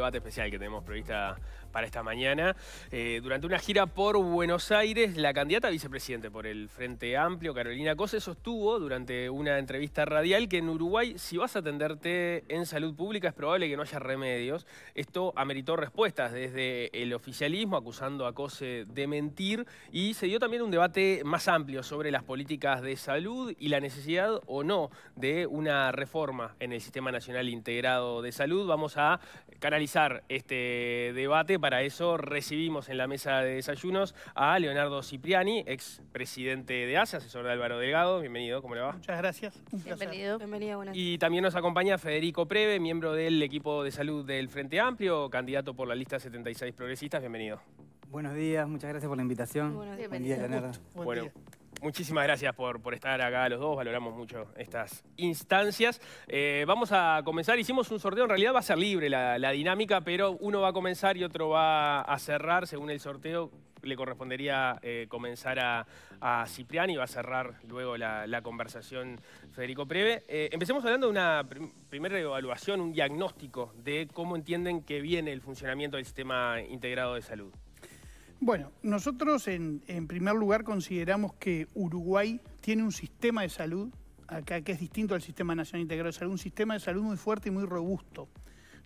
debate especial que tenemos prevista para esta mañana. Eh, durante una gira por Buenos Aires, la candidata a vicepresidente por el Frente Amplio, Carolina Cose, sostuvo durante una entrevista radial que en Uruguay, si vas a atenderte en salud pública, es probable que no haya remedios. Esto ameritó respuestas desde el oficialismo, acusando a Cose de mentir, y se dio también un debate más amplio sobre las políticas de salud y la necesidad o no de una reforma en el Sistema Nacional Integrado de Salud. Vamos a canalizar este debate, para eso recibimos en la mesa de desayunos a Leonardo Cipriani, ex presidente de ASE, asesor de Álvaro Delgado. Bienvenido, ¿cómo le va? Muchas gracias. Bienvenido. Y también nos acompaña Federico Preve, miembro del equipo de salud del Frente Amplio, candidato por la lista 76 Progresistas. Bienvenido. Buenos días, muchas gracias por la invitación. Buenos días, Muchísimas gracias por, estar acá los dos, valoramos mucho estas instancias. Eh, vamos a comenzar, hicimos un sorteo, en realidad va a ser libre la, dinámica, pero uno va a comenzar y otro va a cerrar, según el sorteo le correspondería eh, comenzar a, a Cipriani y va a cerrar luego la, conversación Federico Preve. Eh, empecemos hablando de una primera evaluación, un diagnóstico de cómo entienden que viene el funcionamiento del sistema integrado de salud. Bueno, nosotros en, primer lugar consideramos que Uruguay tiene un sistema de salud, acá que es distinto al Sistema Nacional Integrado de Salud, un sistema de salud muy fuerte y muy robusto,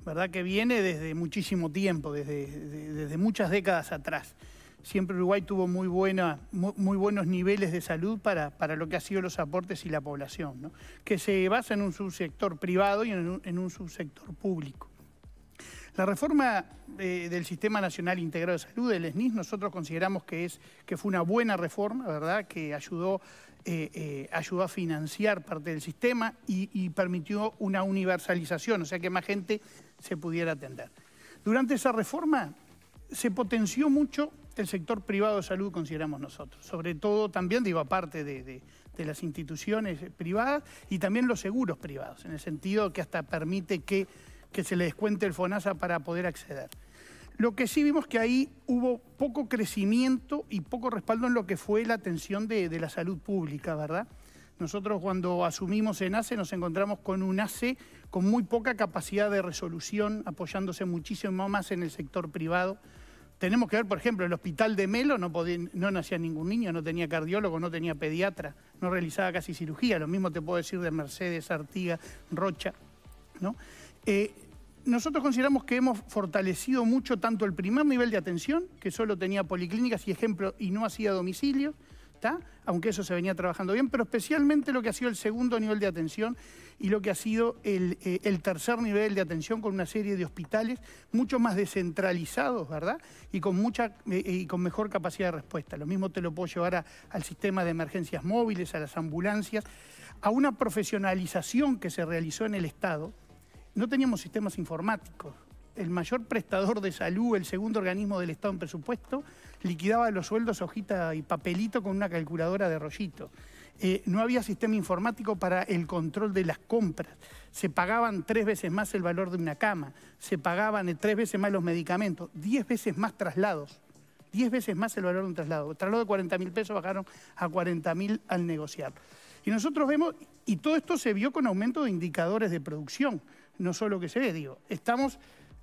¿verdad? Que viene desde muchísimo tiempo, desde, desde muchas décadas atrás. Siempre Uruguay tuvo muy, buena, muy, buenos niveles de salud para, lo que ha sido los aportes y la población, ¿no? que se basa en un subsector privado y en un subsector público. La reforma eh, del Sistema Nacional Integrado de Salud, del SNIS, nosotros consideramos que, es, que fue una buena reforma, ¿verdad?, que ayudó, eh, eh, a financiar parte del sistema y, permitió una universalización, o sea que más gente se pudiera atender. Durante esa reforma se potenció mucho el sector privado de salud, consideramos nosotros. Sobre todo también, digo, aparte de, de, de, las instituciones privadas y también los seguros privados, en el sentido que hasta permite que que se le descuente el FONASA para poder acceder. Lo que sí vimos que ahí hubo poco crecimiento y poco respaldo en lo que fue la atención de, la salud pública, ¿verdad? Nosotros cuando asumimos en ACE nos encontramos con un ACE con muy poca capacidad de resolución, apoyándose muchísimo más en el sector privado. Tenemos que ver, por ejemplo, el hospital de Melo no, no nacía ningún niño, no tenía cardiólogo, no tenía pediatra, no realizaba casi cirugía. Lo mismo te puedo decir de Mercedes, Artiga, Rocha. ¿no? Eh, nosotros consideramos que hemos fortalecido mucho tanto el primer nivel de atención, que solo tenía policlínicas y ejemplo y no hacía domicilio, aunque eso se venía trabajando bien, pero especialmente lo que ha sido el segundo nivel de atención y lo que ha sido el, eh, tercer nivel de atención con una serie de hospitales mucho más descentralizados, ¿verdad? Y con, mucha, eh, y con mejor capacidad de respuesta. Lo mismo te lo puedo llevar al sistema de emergencias móviles, a las ambulancias, a una profesionalización que se realizó en el Estado, no teníamos sistemas informáticos. El mayor prestador de salud, el segundo organismo del Estado en presupuesto, liquidaba los sueldos hojita y papelito con una calculadora de rollito. Eh, no había sistema informático para el control de las compras. Se pagaban tres veces más el valor de una cama, se pagaban eh, tres veces más los medicamentos, diez veces más traslados, diez veces más el valor de un traslado. traslado de 40 mil pesos bajaron a 40 mil al negociar. Y nosotros vemos, y todo esto se vio con aumento de indicadores de producción no solo que se ve, digo, estamos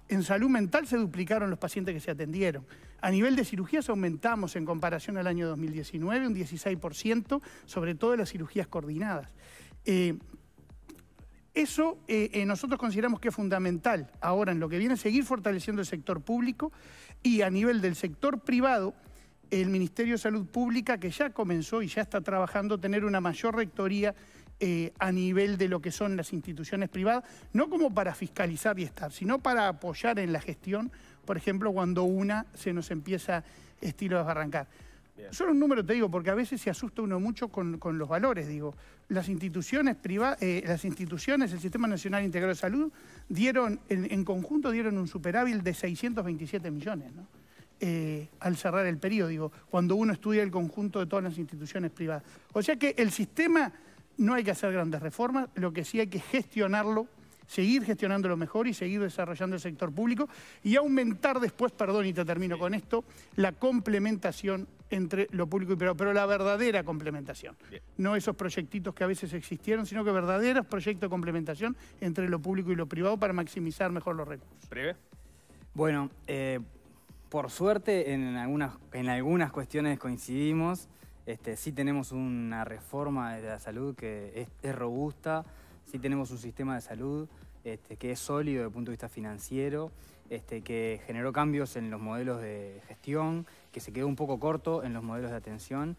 en salud mental se duplicaron los pacientes que se atendieron. A nivel de cirugías aumentamos en comparación al año 2019 un 16%, sobre todo las cirugías coordinadas. Eh, eso eh, eh, nosotros consideramos que es fundamental ahora en lo que viene seguir fortaleciendo el sector público y a nivel del sector privado, el Ministerio de Salud Pública, que ya comenzó y ya está trabajando, tener una mayor rectoría eh, a nivel de lo que son las instituciones privadas, no como para fiscalizar y estar, sino para apoyar en la gestión, por ejemplo, cuando una se nos empieza estilo a barrancar. Solo un número te digo, porque a veces se asusta uno mucho con, los valores, digo. Las instituciones, privadas, eh, las instituciones, el Sistema Nacional Integral de Salud, dieron, en, conjunto dieron un superávit de 627 millones, eh, al cerrar el periodo, digo, cuando uno estudia el conjunto de todas las instituciones privadas. O sea que el sistema no hay que hacer grandes reformas, lo que sí hay que gestionarlo, seguir gestionándolo mejor y seguir desarrollando el sector público y aumentar después, perdón, y te termino con esto, la complementación entre lo público y privado, pero la verdadera complementación. No esos proyectitos que a veces existieron, sino que verdaderos proyectos de complementación entre lo público y lo privado para maximizar mejor los recursos. ¿Breve? Bueno, eh, por suerte en algunas, en algunas cuestiones coincidimos. Este, sí tenemos una reforma de la salud que es, robusta, sí tenemos un sistema de salud este, que es sólido desde el punto de vista financiero, este, que generó cambios en los modelos de gestión, que se quedó un poco corto en los modelos de atención.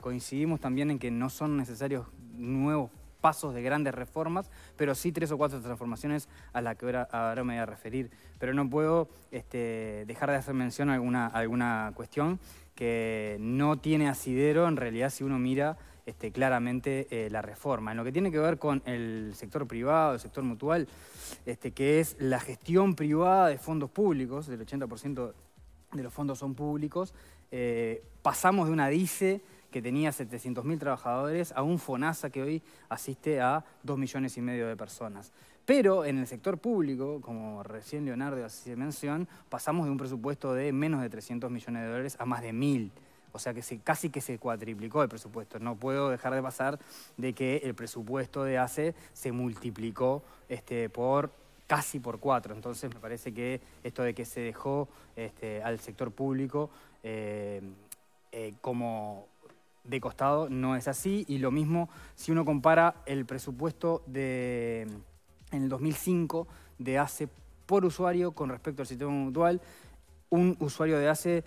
coincidimos también en que no son necesarios nuevos pasos de grandes reformas, pero sí tres o cuatro transformaciones a las que ahora, me voy a referir. Pero no puedo este, dejar de hacer mención a alguna, alguna cuestión que no tiene asidero en realidad si uno mira este, claramente eh, la reforma. En lo que tiene que ver con el sector privado, el sector mutual, este, que es la gestión privada de fondos públicos, del 80% de los fondos son públicos, eh, pasamos de una DICE que tenía 700.000 trabajadores a un FONASA que hoy asiste a 2 millones y medio de personas. Pero en el sector público, como recién Leonardo hacía mención, pasamos de un presupuesto de menos de 300 millones de dólares a más de 1.000 o sea que casi que se cuatriplicó el presupuesto. No puedo dejar de pasar de que el presupuesto de ACE se multiplicó este, por casi por cuatro. Entonces me parece que esto de que se dejó este, al sector público eh, eh, como de costado no es así. Y lo mismo si uno compara el presupuesto de, en el 2005 de ACE por usuario con respecto al sistema mutual, Un usuario de ACE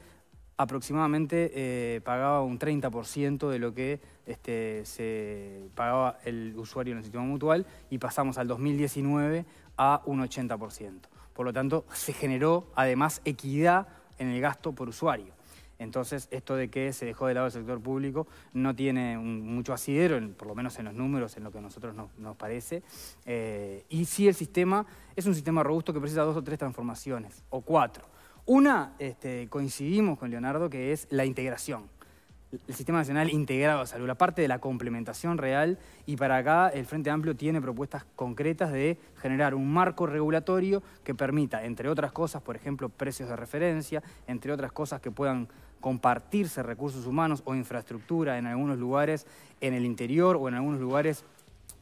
aproximadamente eh, pagaba un 30% de lo que este, se pagaba el usuario en el sistema mutual y pasamos al 2019 a un 80%. Por lo tanto, se generó además equidad en el gasto por usuario. Entonces, esto de que se dejó de lado el sector público no tiene mucho asidero, por lo menos en los números, en lo que a nosotros nos parece. Eh, y sí el sistema es un sistema robusto que precisa dos o tres transformaciones, o cuatro. Una, este, coincidimos con Leonardo, que es la integración. El Sistema Nacional Integrado de Salud, la parte de la complementación real, y para acá el Frente Amplio tiene propuestas concretas de generar un marco regulatorio que permita, entre otras cosas, por ejemplo, precios de referencia, entre otras cosas que puedan compartirse recursos humanos o infraestructura en algunos lugares en el interior o en algunos lugares,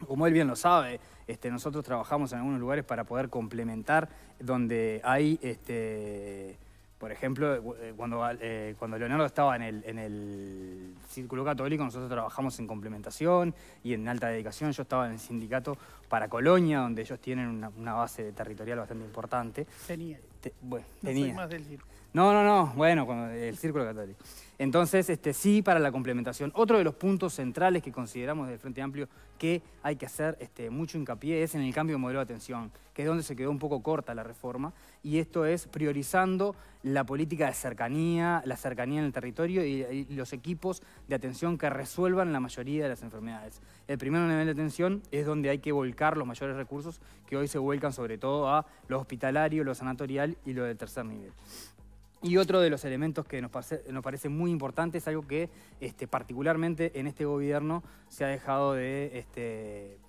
como él bien lo sabe, este, nosotros trabajamos en algunos lugares para poder complementar donde hay, este, por ejemplo, eh, eh, cuando, eh, cuando Leonardo estaba en el, en el, Círculo Católico, nosotros trabajamos en complementación y en alta dedicación. Yo estaba en el sindicato para Colonia, donde ellos tienen una, base territorial bastante importante. Tenía. bueno, más del Círculo. No, no, no, bueno, el círculo católico. Entonces, este, sí para la complementación. Otro de los puntos centrales que consideramos del Frente Amplio que hay que hacer este, mucho hincapié es en el cambio de modelo de atención, que es donde se quedó un poco corta la reforma, y esto es priorizando la política de cercanía, la cercanía en el territorio y, y los equipos de atención que resuelvan la mayoría de las enfermedades. El primer nivel de atención es donde hay que volcar los mayores recursos que hoy se vuelcan sobre todo a lo hospitalario, lo sanatorial y lo del tercer nivel. Y otro de los elementos que nos parece, muy importante es algo que este, particularmente en este gobierno se ha dejado de... Este,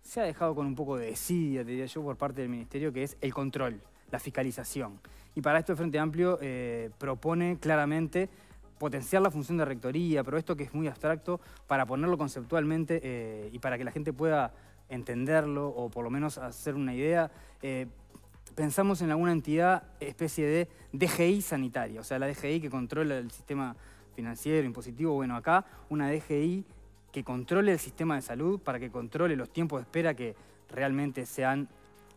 se ha dejado con un poco de desidia, diría yo, por parte del Ministerio, que es el control, la fiscalización. Y para esto el Frente Amplio eh, propone claramente potenciar la función de rectoría, pero esto que es muy abstracto, para ponerlo conceptualmente eh, y para que la gente pueda entenderlo o por lo menos hacer una idea, eh, pensamos en alguna entidad, especie de DGI sanitaria, o sea, la DGI que controla el sistema financiero, impositivo, bueno, acá una DGI que controle el sistema de salud para que controle los tiempos de espera que realmente se han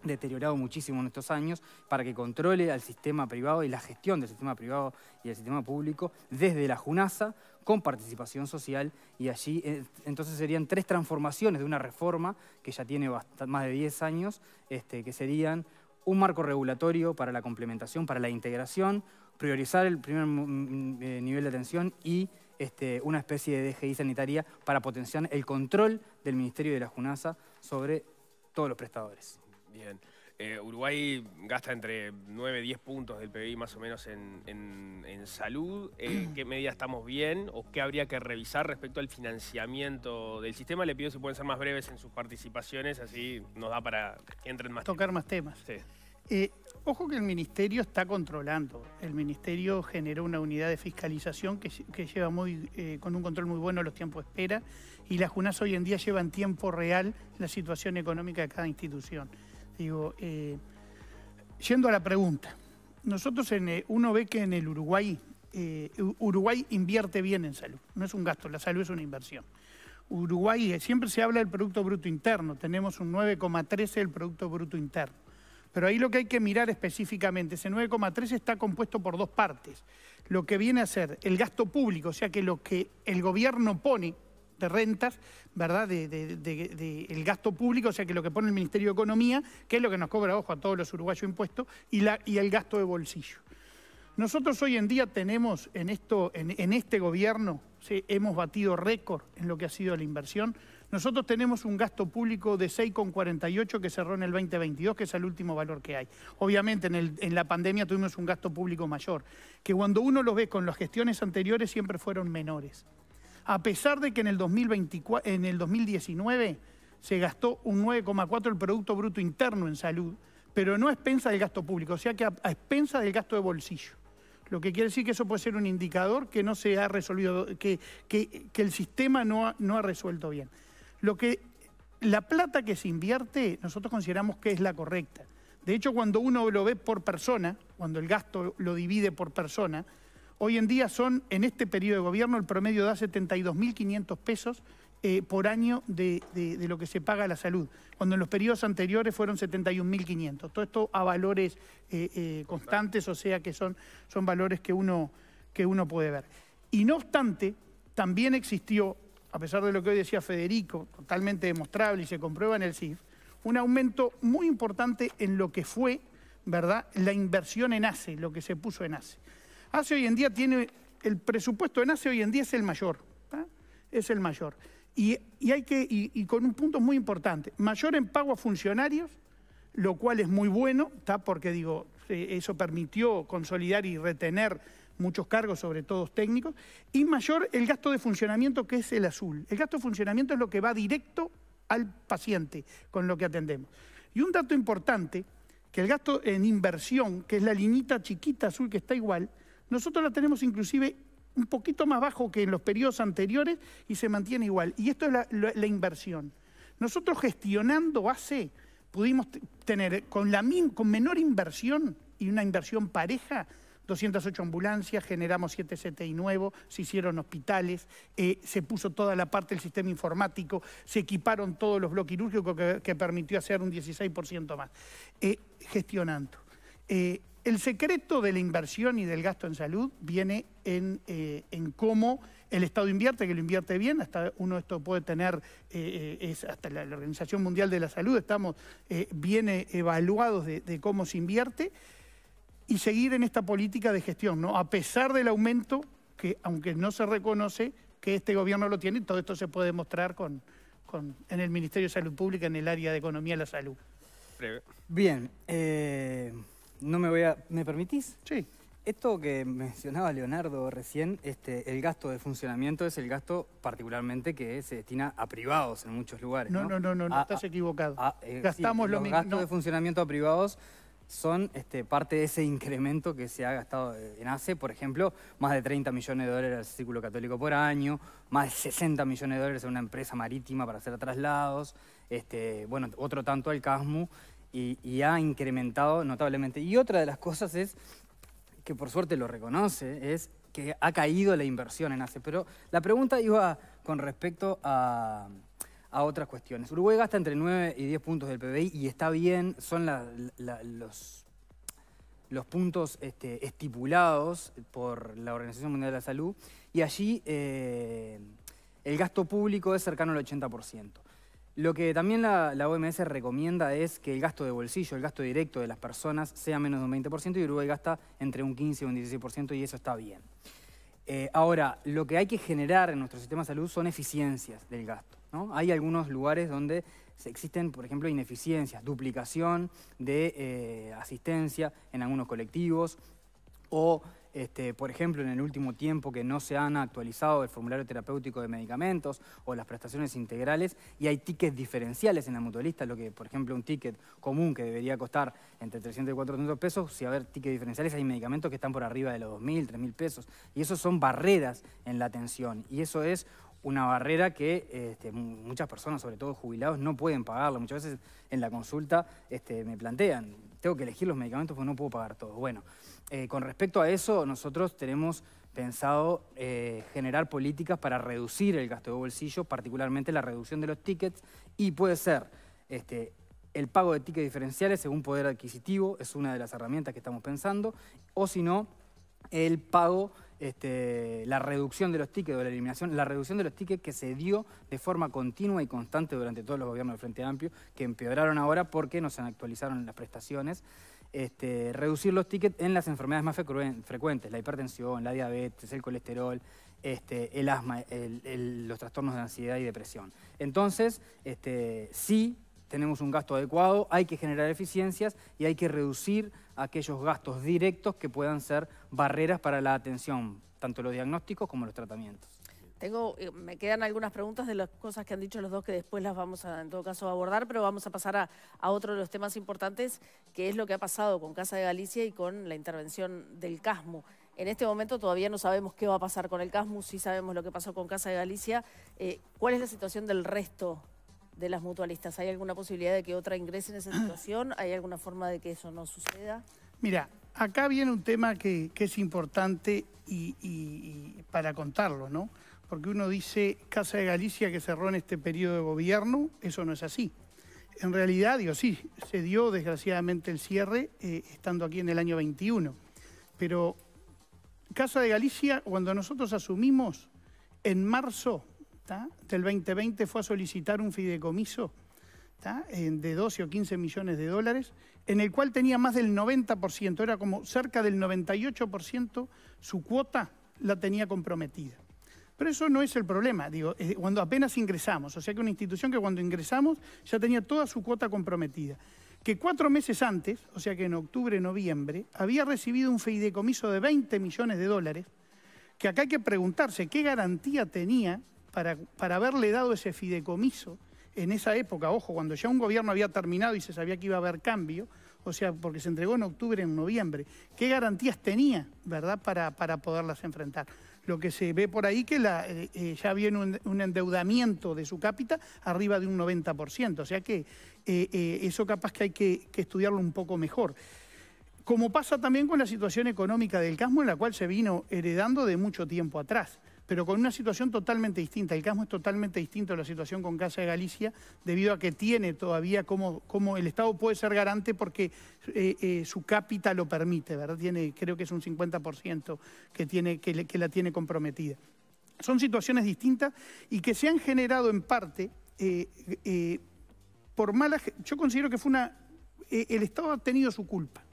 deteriorado muchísimo en estos años, para que controle al sistema privado y la gestión del sistema privado y el sistema público desde la JUNASA con participación social y allí eh, entonces serían tres transformaciones de una reforma que ya tiene más de 10 años, este, que serían un marco regulatorio para la complementación, para la integración, priorizar el primer mm, eh, nivel de atención y este, una especie de DGI sanitaria para potenciar el control del Ministerio de la Junasa sobre todos los prestadores. Bien. Eh, Uruguay gasta entre 9 y 10 puntos del PBI más o menos en, salud. ¿En eh, qué medida estamos bien o qué habría que revisar respecto al financiamiento del sistema? Le pido si pueden ser más breves en sus participaciones, así nos da para que entren más. Tocar más temas. Eh, ojo que el ministerio está controlando. El ministerio generó una unidad de fiscalización que, lleva muy, con un control muy bueno los tiempos de espera y las JUNAS hoy en día llevan tiempo real la situación económica de cada institución. Digo, eh, yendo a la pregunta, nosotros en, eh, uno ve que en el Uruguay, eh, Uruguay invierte bien en salud, no es un gasto, la salud es una inversión. Uruguay, siempre se habla del Producto Bruto Interno, tenemos un 9,13 del Producto Bruto Interno. Pero ahí lo que hay que mirar específicamente, ese 9,13% está compuesto por dos partes. Lo que viene a ser el gasto público, o sea que lo que el gobierno pone de rentas, ¿verdad? De, el gasto público, o sea que lo que pone el Ministerio de Economía, que es lo que nos cobra, ojo, a todos los uruguayos impuestos, y, la, y el gasto de bolsillo. Nosotros hoy en día tenemos en, esto, en, este gobierno, hemos batido récord en lo que ha sido la inversión. Nosotros tenemos un gasto público de 6,48 que cerró en el 2022, que es el último valor que hay. Obviamente en, la pandemia tuvimos un gasto público mayor, que cuando uno lo ve con las gestiones anteriores siempre fueron menores a pesar de que en el, 2019 se gastó un 9,4 el Producto Bruto Interno en salud, pero no a expensa del gasto público, o sea que a, expensa del gasto de bolsillo. Lo que quiere decir que eso puede ser un indicador que no se ha resolvido, que, que, el sistema no ha, no ha resuelto bien. Lo que la plata que se invierte, nosotros consideramos que es la correcta. De hecho, cuando uno lo ve por persona, cuando el gasto lo divide por persona, Hoy en día son, en este periodo de gobierno, el promedio da 72.500 pesos eh, por año de, lo que se paga a la salud, cuando en los periodos anteriores fueron 71.500. Todo esto a valores eh, eh, constantes, o sea que son, son valores que uno, que uno puede ver. Y no obstante, también existió, a pesar de lo que hoy decía Federico, totalmente demostrable y se comprueba en el CIF, un aumento muy importante en lo que fue ¿verdad? la inversión en ACE, lo que se puso en ACE. ACE hoy en día tiene, el presupuesto en ACE hoy en día es el mayor, es el mayor. Y, hay que, y, con un punto muy importante, mayor en pago a funcionarios, lo cual es muy bueno, porque digo, eh, eso permitió consolidar y retener muchos cargos, sobre todo técnicos, y mayor el gasto de funcionamiento, que es el azul. El gasto de funcionamiento es lo que va directo al paciente con lo que atendemos. Y un dato importante, que el gasto en inversión, que es la linita chiquita azul que está igual, nosotros la tenemos inclusive un poquito más bajo que en los periodos anteriores y se mantiene igual. Y esto es la, inversión. Nosotros gestionando hace, pudimos tener con, menor inversión y una inversión pareja, 208 ambulancias, generamos 7 CTI nuevos, se hicieron hospitales, eh, se puso toda la parte del sistema informático, se equiparon todos los bloques quirúrgicos que, permitió hacer un 16% más, eh, gestionando. Eh, el secreto de la inversión y del gasto en salud viene eh, en, cómo el Estado invierte, que lo invierte bien, hasta uno esto puede tener, eh, eh, es hasta la, Organización Mundial de la Salud, estamos eh, bien evaluados de, cómo se invierte, y seguir en esta política de gestión, ¿no? A pesar del aumento, que aunque no se reconoce que este gobierno lo tiene, todo esto se puede mostrar en el Ministerio de Salud Pública, en el área de Economía y la Salud. Bien no me voy a... ¿Me permitís? Sí. Esto que mencionaba Leonardo recién, este, el gasto de funcionamiento es el gasto particularmente que se destina a privados en muchos lugares. No, no, no, no, no, estás equivocado. Eh, Gastamos los mismo. Los gastos de funcionamiento a privados son este, parte de ese incremento que se ha gastado eh, en ACE, por ejemplo, más de 30 millones de dólares al Círculo Católico por año, más de 60 millones de dólares a una empresa marítima para hacer traslados, este, bueno, otro tanto al CASMU y, ha incrementado notablemente. Y otra de las cosas es, que por suerte lo reconoce, es que ha caído la inversión en ACE. Pero la pregunta iba con respecto a, otras cuestiones. Uruguay gasta entre 9 y 10 puntos del PBI y está bien, son los, los, puntos este, estipulados por la Organización Mundial de la Salud y allí eh, el gasto público es cercano al 80%. Lo que también la, OMS recomienda es que el gasto de bolsillo, el gasto directo de las personas, sea menos de un 20% y Uruguay gasta entre un 15 y un 16% y eso está bien. Eh, ahora, lo que hay que generar en nuestro sistema de salud son eficiencias del gasto. Hay algunos lugares donde existen, por ejemplo, ineficiencias, duplicación de eh, asistencia en algunos colectivos o este, por ejemplo, en el último tiempo que no se han actualizado el formulario terapéutico de medicamentos o las prestaciones integrales y hay tickets diferenciales en la mutualista, lo que, por ejemplo, un ticket común que debería costar entre 300 y 400 pesos, si haber tickets diferenciales hay medicamentos que están por arriba de los 2.000, 3.000 pesos y eso son barreras en la atención y eso es una barrera que este, muchas personas, sobre todo jubilados, no pueden pagarlo. Muchas veces en la consulta este, me plantean, tengo que elegir los medicamentos porque no puedo pagar todo. Bueno, eh, con respecto a eso, nosotros tenemos pensado eh, generar políticas para reducir el gasto de bolsillo, particularmente la reducción de los tickets, y puede ser este, el pago de tickets diferenciales según poder adquisitivo, es una de las herramientas que estamos pensando, o si no, el pago este, la reducción de los tickets o la eliminación, la reducción de los tickets que se dio de forma continua y constante durante todos los gobiernos del Frente Amplio, que empeoraron ahora porque no se actualizaron las prestaciones. Este, reducir los tickets en las enfermedades más frecuentes, la hipertensión, la diabetes, el colesterol, este, el asma, los trastornos de ansiedad y depresión. Entonces, sí tenemos un gasto adecuado, hay que generar eficiencias y hay que reducir aquellos gastos directos que puedan ser barreras para la atención, tanto los diagnósticos como los tratamientos. Tengo, eh, me quedan algunas preguntas de las cosas que han dicho los dos que después las vamos a, en todo caso, a abordar, pero vamos a pasar a, otro de los temas importantes, que es lo que ha pasado con Casa de Galicia y con la intervención del CASMU. En este momento todavía no sabemos qué va a pasar con el CASMU, sí sabemos lo que pasó con Casa de Galicia. Eh, ¿Cuál es la situación del resto de las mutualistas? ¿Hay alguna posibilidad de que otra ingrese en esa situación? ¿Hay alguna forma de que eso no suceda? Mira, acá viene un tema que, es importante y, para contarlo, ¿no? Porque uno dice Casa de Galicia que cerró en este periodo de gobierno, eso no es así. En realidad, digo, sí, se dio desgraciadamente el cierre eh, estando aquí en el año 21, pero Casa de Galicia, cuando nosotros asumimos, en marzo del 2020 fue a solicitar un fideicomiso de 12 o 15 millones de dólares, en el cual tenía más del 90%, era como cerca del 98% su cuota la tenía comprometida. Pero eso no es el problema, digo, eh, cuando apenas ingresamos, o sea que una institución que cuando ingresamos ya tenía toda su cuota comprometida, que cuatro meses antes, o sea que en octubre, noviembre, había recibido un fideicomiso de 20 millones de dólares, que acá hay que preguntarse qué garantía tenía para, haberle dado ese fideicomiso en esa época, ojo, cuando ya un gobierno había terminado y se sabía que iba a haber cambio, o sea, porque se entregó en octubre, en noviembre, ¿qué garantías tenía, verdad, para, poderlas enfrentar? Lo que se ve por ahí que eh, eh, ya viene un, endeudamiento de su cápita arriba de un 90%, o sea que eh, eso capaz que hay que, que estudiarlo un poco mejor como pasa también con la situación económica del Casmo, en la cual se vino heredando de mucho tiempo atrás pero con una situación totalmente distinta. El caso es totalmente distinto a la situación con Casa de Galicia, debido a que tiene todavía como, como el Estado puede ser garante porque eh, eh, su cápita lo permite, ¿verdad? Tiene, creo que es un 50% que, tiene, que, la tiene comprometida. Son situaciones distintas y que se han generado en parte eh, por malas... Yo considero que fue una... el Estado ha tenido su culpa.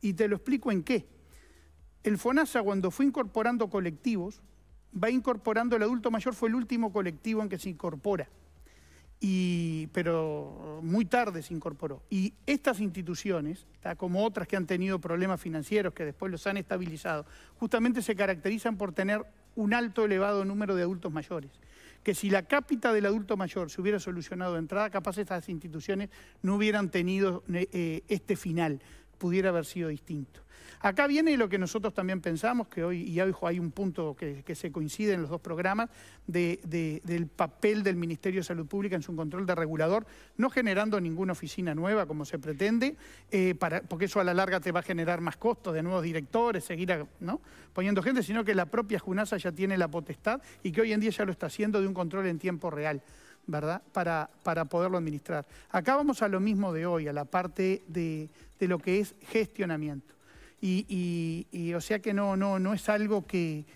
Y te lo explico en qué. El FONASA, cuando fue incorporando colectivos, va incorporando el adulto mayor, fue el último colectivo en que se incorpora. Y, pero muy tarde se incorporó. Y estas instituciones, como otras que han tenido problemas financieros, que después los han estabilizado, justamente se caracterizan por tener un alto elevado número de adultos mayores. Que si la cápita del adulto mayor se hubiera solucionado de entrada, capaz estas instituciones no hubieran tenido eh, eh, este final, pudiera haber sido distinto. Acá viene lo que nosotros también pensamos, que hoy, y hoy hay un punto que, se coincide en los dos programas, del papel del Ministerio de Salud Pública en su control de regulador, no generando ninguna oficina nueva como se pretende, eh, porque eso a la larga te va a generar más costos de nuevos directores, seguir poniendo gente, sino que la propia Junasa ya tiene la potestad y que hoy en día ya lo está haciendo de un control en tiempo real. ¿verdad? Para, poderlo administrar. Acá vamos a lo mismo de hoy, a la parte de, de lo que es gestionamiento. Y, o sea que no, no, no es algo que,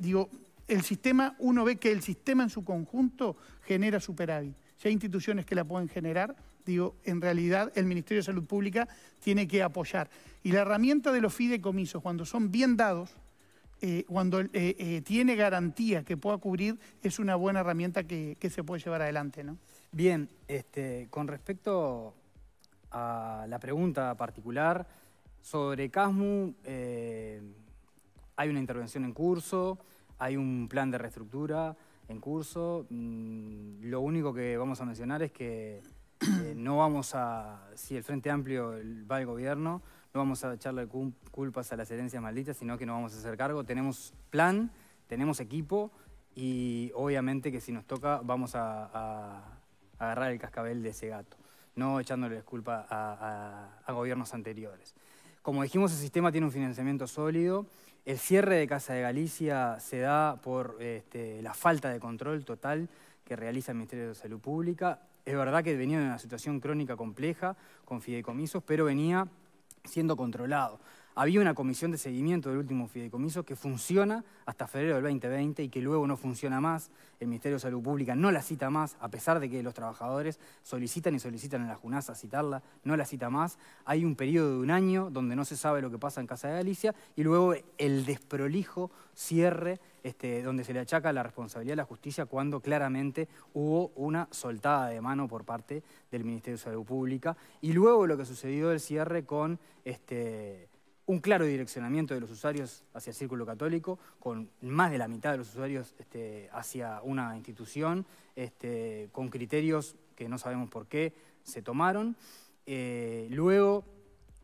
digo, el sistema, uno ve que el sistema en su conjunto genera superávit. Si hay instituciones que la pueden generar, digo, en realidad el Ministerio de Salud Pública tiene que apoyar. Y la herramienta de los fideicomisos, cuando son bien dados, eh, cuando eh, eh, tiene garantía que pueda cubrir, es una buena herramienta que, se puede llevar adelante. ¿no? Bien, este, con respecto a la pregunta particular, sobre CASMU eh, hay una intervención en curso, hay un plan de reestructura en curso. Mm, lo único que vamos a mencionar es que eh, no vamos a, si el Frente Amplio va al gobierno, no vamos a echarle culpas a las herencias malditas, sino que no vamos a hacer cargo. Tenemos plan, tenemos equipo y obviamente que si nos toca vamos a, agarrar el cascabel de ese gato, no echándole culpa a gobiernos anteriores. Como dijimos, el sistema tiene un financiamiento sólido. El cierre de Casa de Galicia se da por este, la falta de control total que realiza el Ministerio de Salud Pública. Es verdad que venía de una situación crónica compleja, con fideicomisos, pero venía siendo controlado. Había una comisión de seguimiento del último fideicomiso que funciona hasta febrero del 2020 y que luego no funciona más. El Ministerio de Salud Pública no la cita más, a pesar de que los trabajadores solicitan y solicitan en la Junaza citarla, no la cita más. Hay un periodo de un año donde no se sabe lo que pasa en Casa de Galicia y luego el desprolijo cierre este, donde se le achaca la responsabilidad a la justicia cuando claramente hubo una soltada de mano por parte del Ministerio de Salud Pública. Y luego lo que sucedió el cierre con... Este, un claro direccionamiento de los usuarios hacia el círculo católico, con más de la mitad de los usuarios este, hacia una institución, este, con criterios que no sabemos por qué se tomaron. Eh, luego,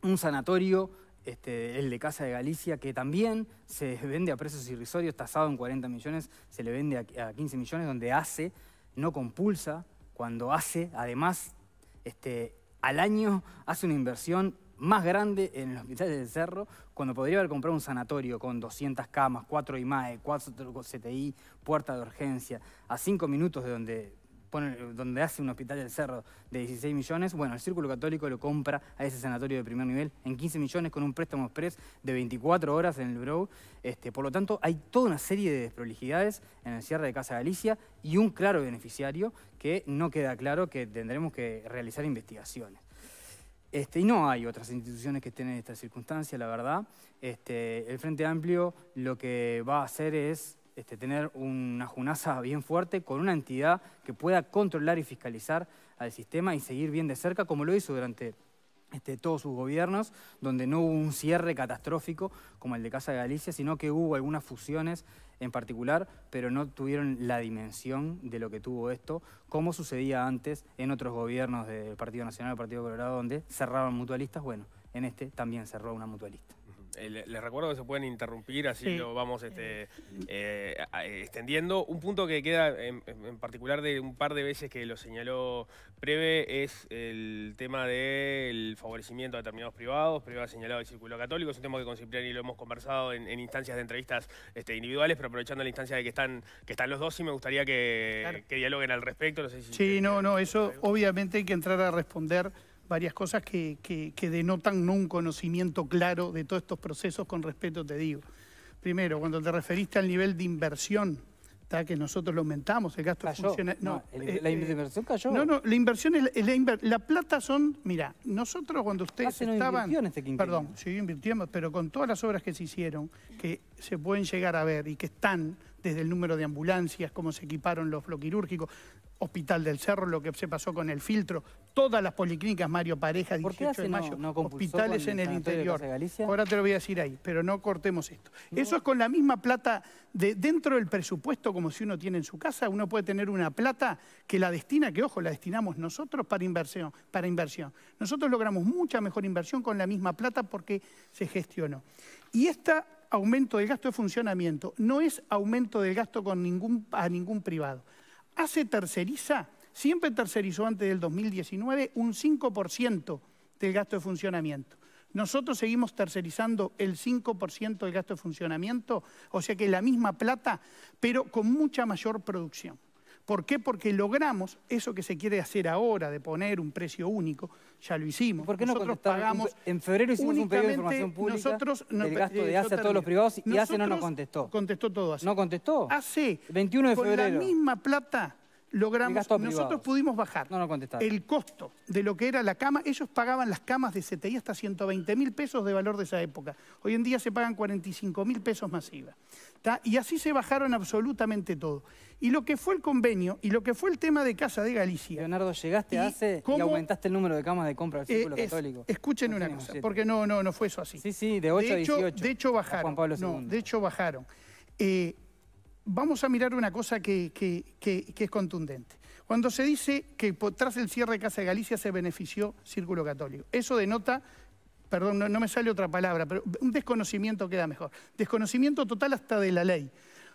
un sanatorio, este, el de Casa de Galicia, que también se vende a precios irrisorios, tasado en 40 millones, se le vende a, a 15 millones, donde hace, no compulsa, cuando hace, además, al año hace una inversión más grande en el hospital del Cerro, cuando podría haber comprado un sanatorio con 200 camas, 4 IMAE, 4 CTI, puerta de urgencia, a 5 minutos de donde, donde hace un hospital del Cerro de 16 millones, bueno, el Círculo Católico lo compra a ese sanatorio de primer nivel en 15 millones con un préstamo express de 24 horas en el Brow. Este, por lo tanto, hay toda una serie de desprolijidades en el cierre de Casa Galicia y un claro beneficiario que no queda claro que tendremos que realizar investigaciones. Este, y no hay otras instituciones que estén en esta circunstancia, la verdad. Este, el Frente Amplio lo que va a hacer es este, tener una junaza bien fuerte con una entidad que pueda controlar y fiscalizar al sistema y seguir bien de cerca, como lo hizo durante este, todos sus gobiernos, donde no hubo un cierre catastrófico como el de Casa de Galicia, sino que hubo algunas fusiones en particular, pero no tuvieron la dimensión de lo que tuvo esto, como sucedía antes en otros gobiernos del Partido Nacional, del Partido Colorado, donde cerraban mutualistas. Bueno, en este también cerró una mutualista. Eh, les recuerdo que se pueden interrumpir, así lo vamos este, eh, extendiendo. Un punto que queda en, particular de un par de veces que lo señaló Preve es el tema del favorecimiento de determinados privados. Preve ha señalado el círculo católico, es un tema que con Cipriani lo hemos conversado en, instancias de entrevistas este, individuales, pero aprovechando la instancia de que están, que están los dos, y me gustaría que, dialoguen al respecto. sí, no, no, eso obviamente hay que entrar a responder varias cosas que, que, denotan un conocimiento claro de todos estos procesos, con respeto te digo. Primero, cuando te referiste al nivel de inversión, está que nosotros lo aumentamos, el gasto funciona... No, eh, la eh, inversión cayó. No, no, la inversión es, la, la, plata son... Mira, nosotros cuando ustedes estaban... Este perdón, sí invirtiendo pero con todas las obras que se hicieron, que se pueden llegar a ver y que están desde el número de ambulancias, cómo se equiparon los, lo quirúrgicos, Hospital del Cerro, lo que se pasó con el filtro, todas las policlínicas Mario Pareja, 18 de mayo, hospitales en el interior. Ahora te lo voy a decir ahí, pero no cortemos esto. Eso es con la misma plata de dentro del presupuesto como si uno tiene en su casa, uno puede tener una plata que la destina, que ojo, la destinamos nosotros para inversión, para inversión. Nosotros logramos mucha mejor inversión con la misma plata porque se gestionó. Y este aumento del gasto de funcionamiento no es aumento del gasto con ningún, a ningún privado hace terceriza, siempre tercerizó antes del 2019 un 5% del gasto de funcionamiento. Nosotros seguimos tercerizando el 5% del gasto de funcionamiento, o sea que la misma plata, pero con mucha mayor producción. ¿Por qué? Porque logramos eso que se quiere hacer ahora, de poner un precio único, ya lo hicimos. ¿Por qué nosotros pagamos En febrero hicimos un pedido de información pública nosotros, gasto eh, de ACE a todos los privados y ACE no nos contestó. Contestó todo así. ¿No contestó? ACE, 21 de con la misma plata logramos, nosotros pudimos bajar el costo de lo que era la cama. Ellos pagaban las camas de CTI hasta 120 mil pesos de valor de esa época. Hoy en día se pagan 45 mil pesos masiva. Y así se bajaron absolutamente todo. Y lo que fue el convenio y lo que fue el tema de Casa de Galicia. Leonardo, llegaste hace... y aumentaste el número de camas de compra del eh, Círculo Católico. Escuchen una cosa, porque no, no, no fue eso así. Sí, sí, de 8 Hecho, de hecho bajaron. de eh, hecho bajaron vamos a mirar una cosa que, es contundente. Cuando se dice que tras el cierre de Casa de Galicia se benefició Círculo Católico, eso denota, perdón, no, me sale otra palabra, pero un desconocimiento queda mejor. Desconocimiento total hasta de la ley.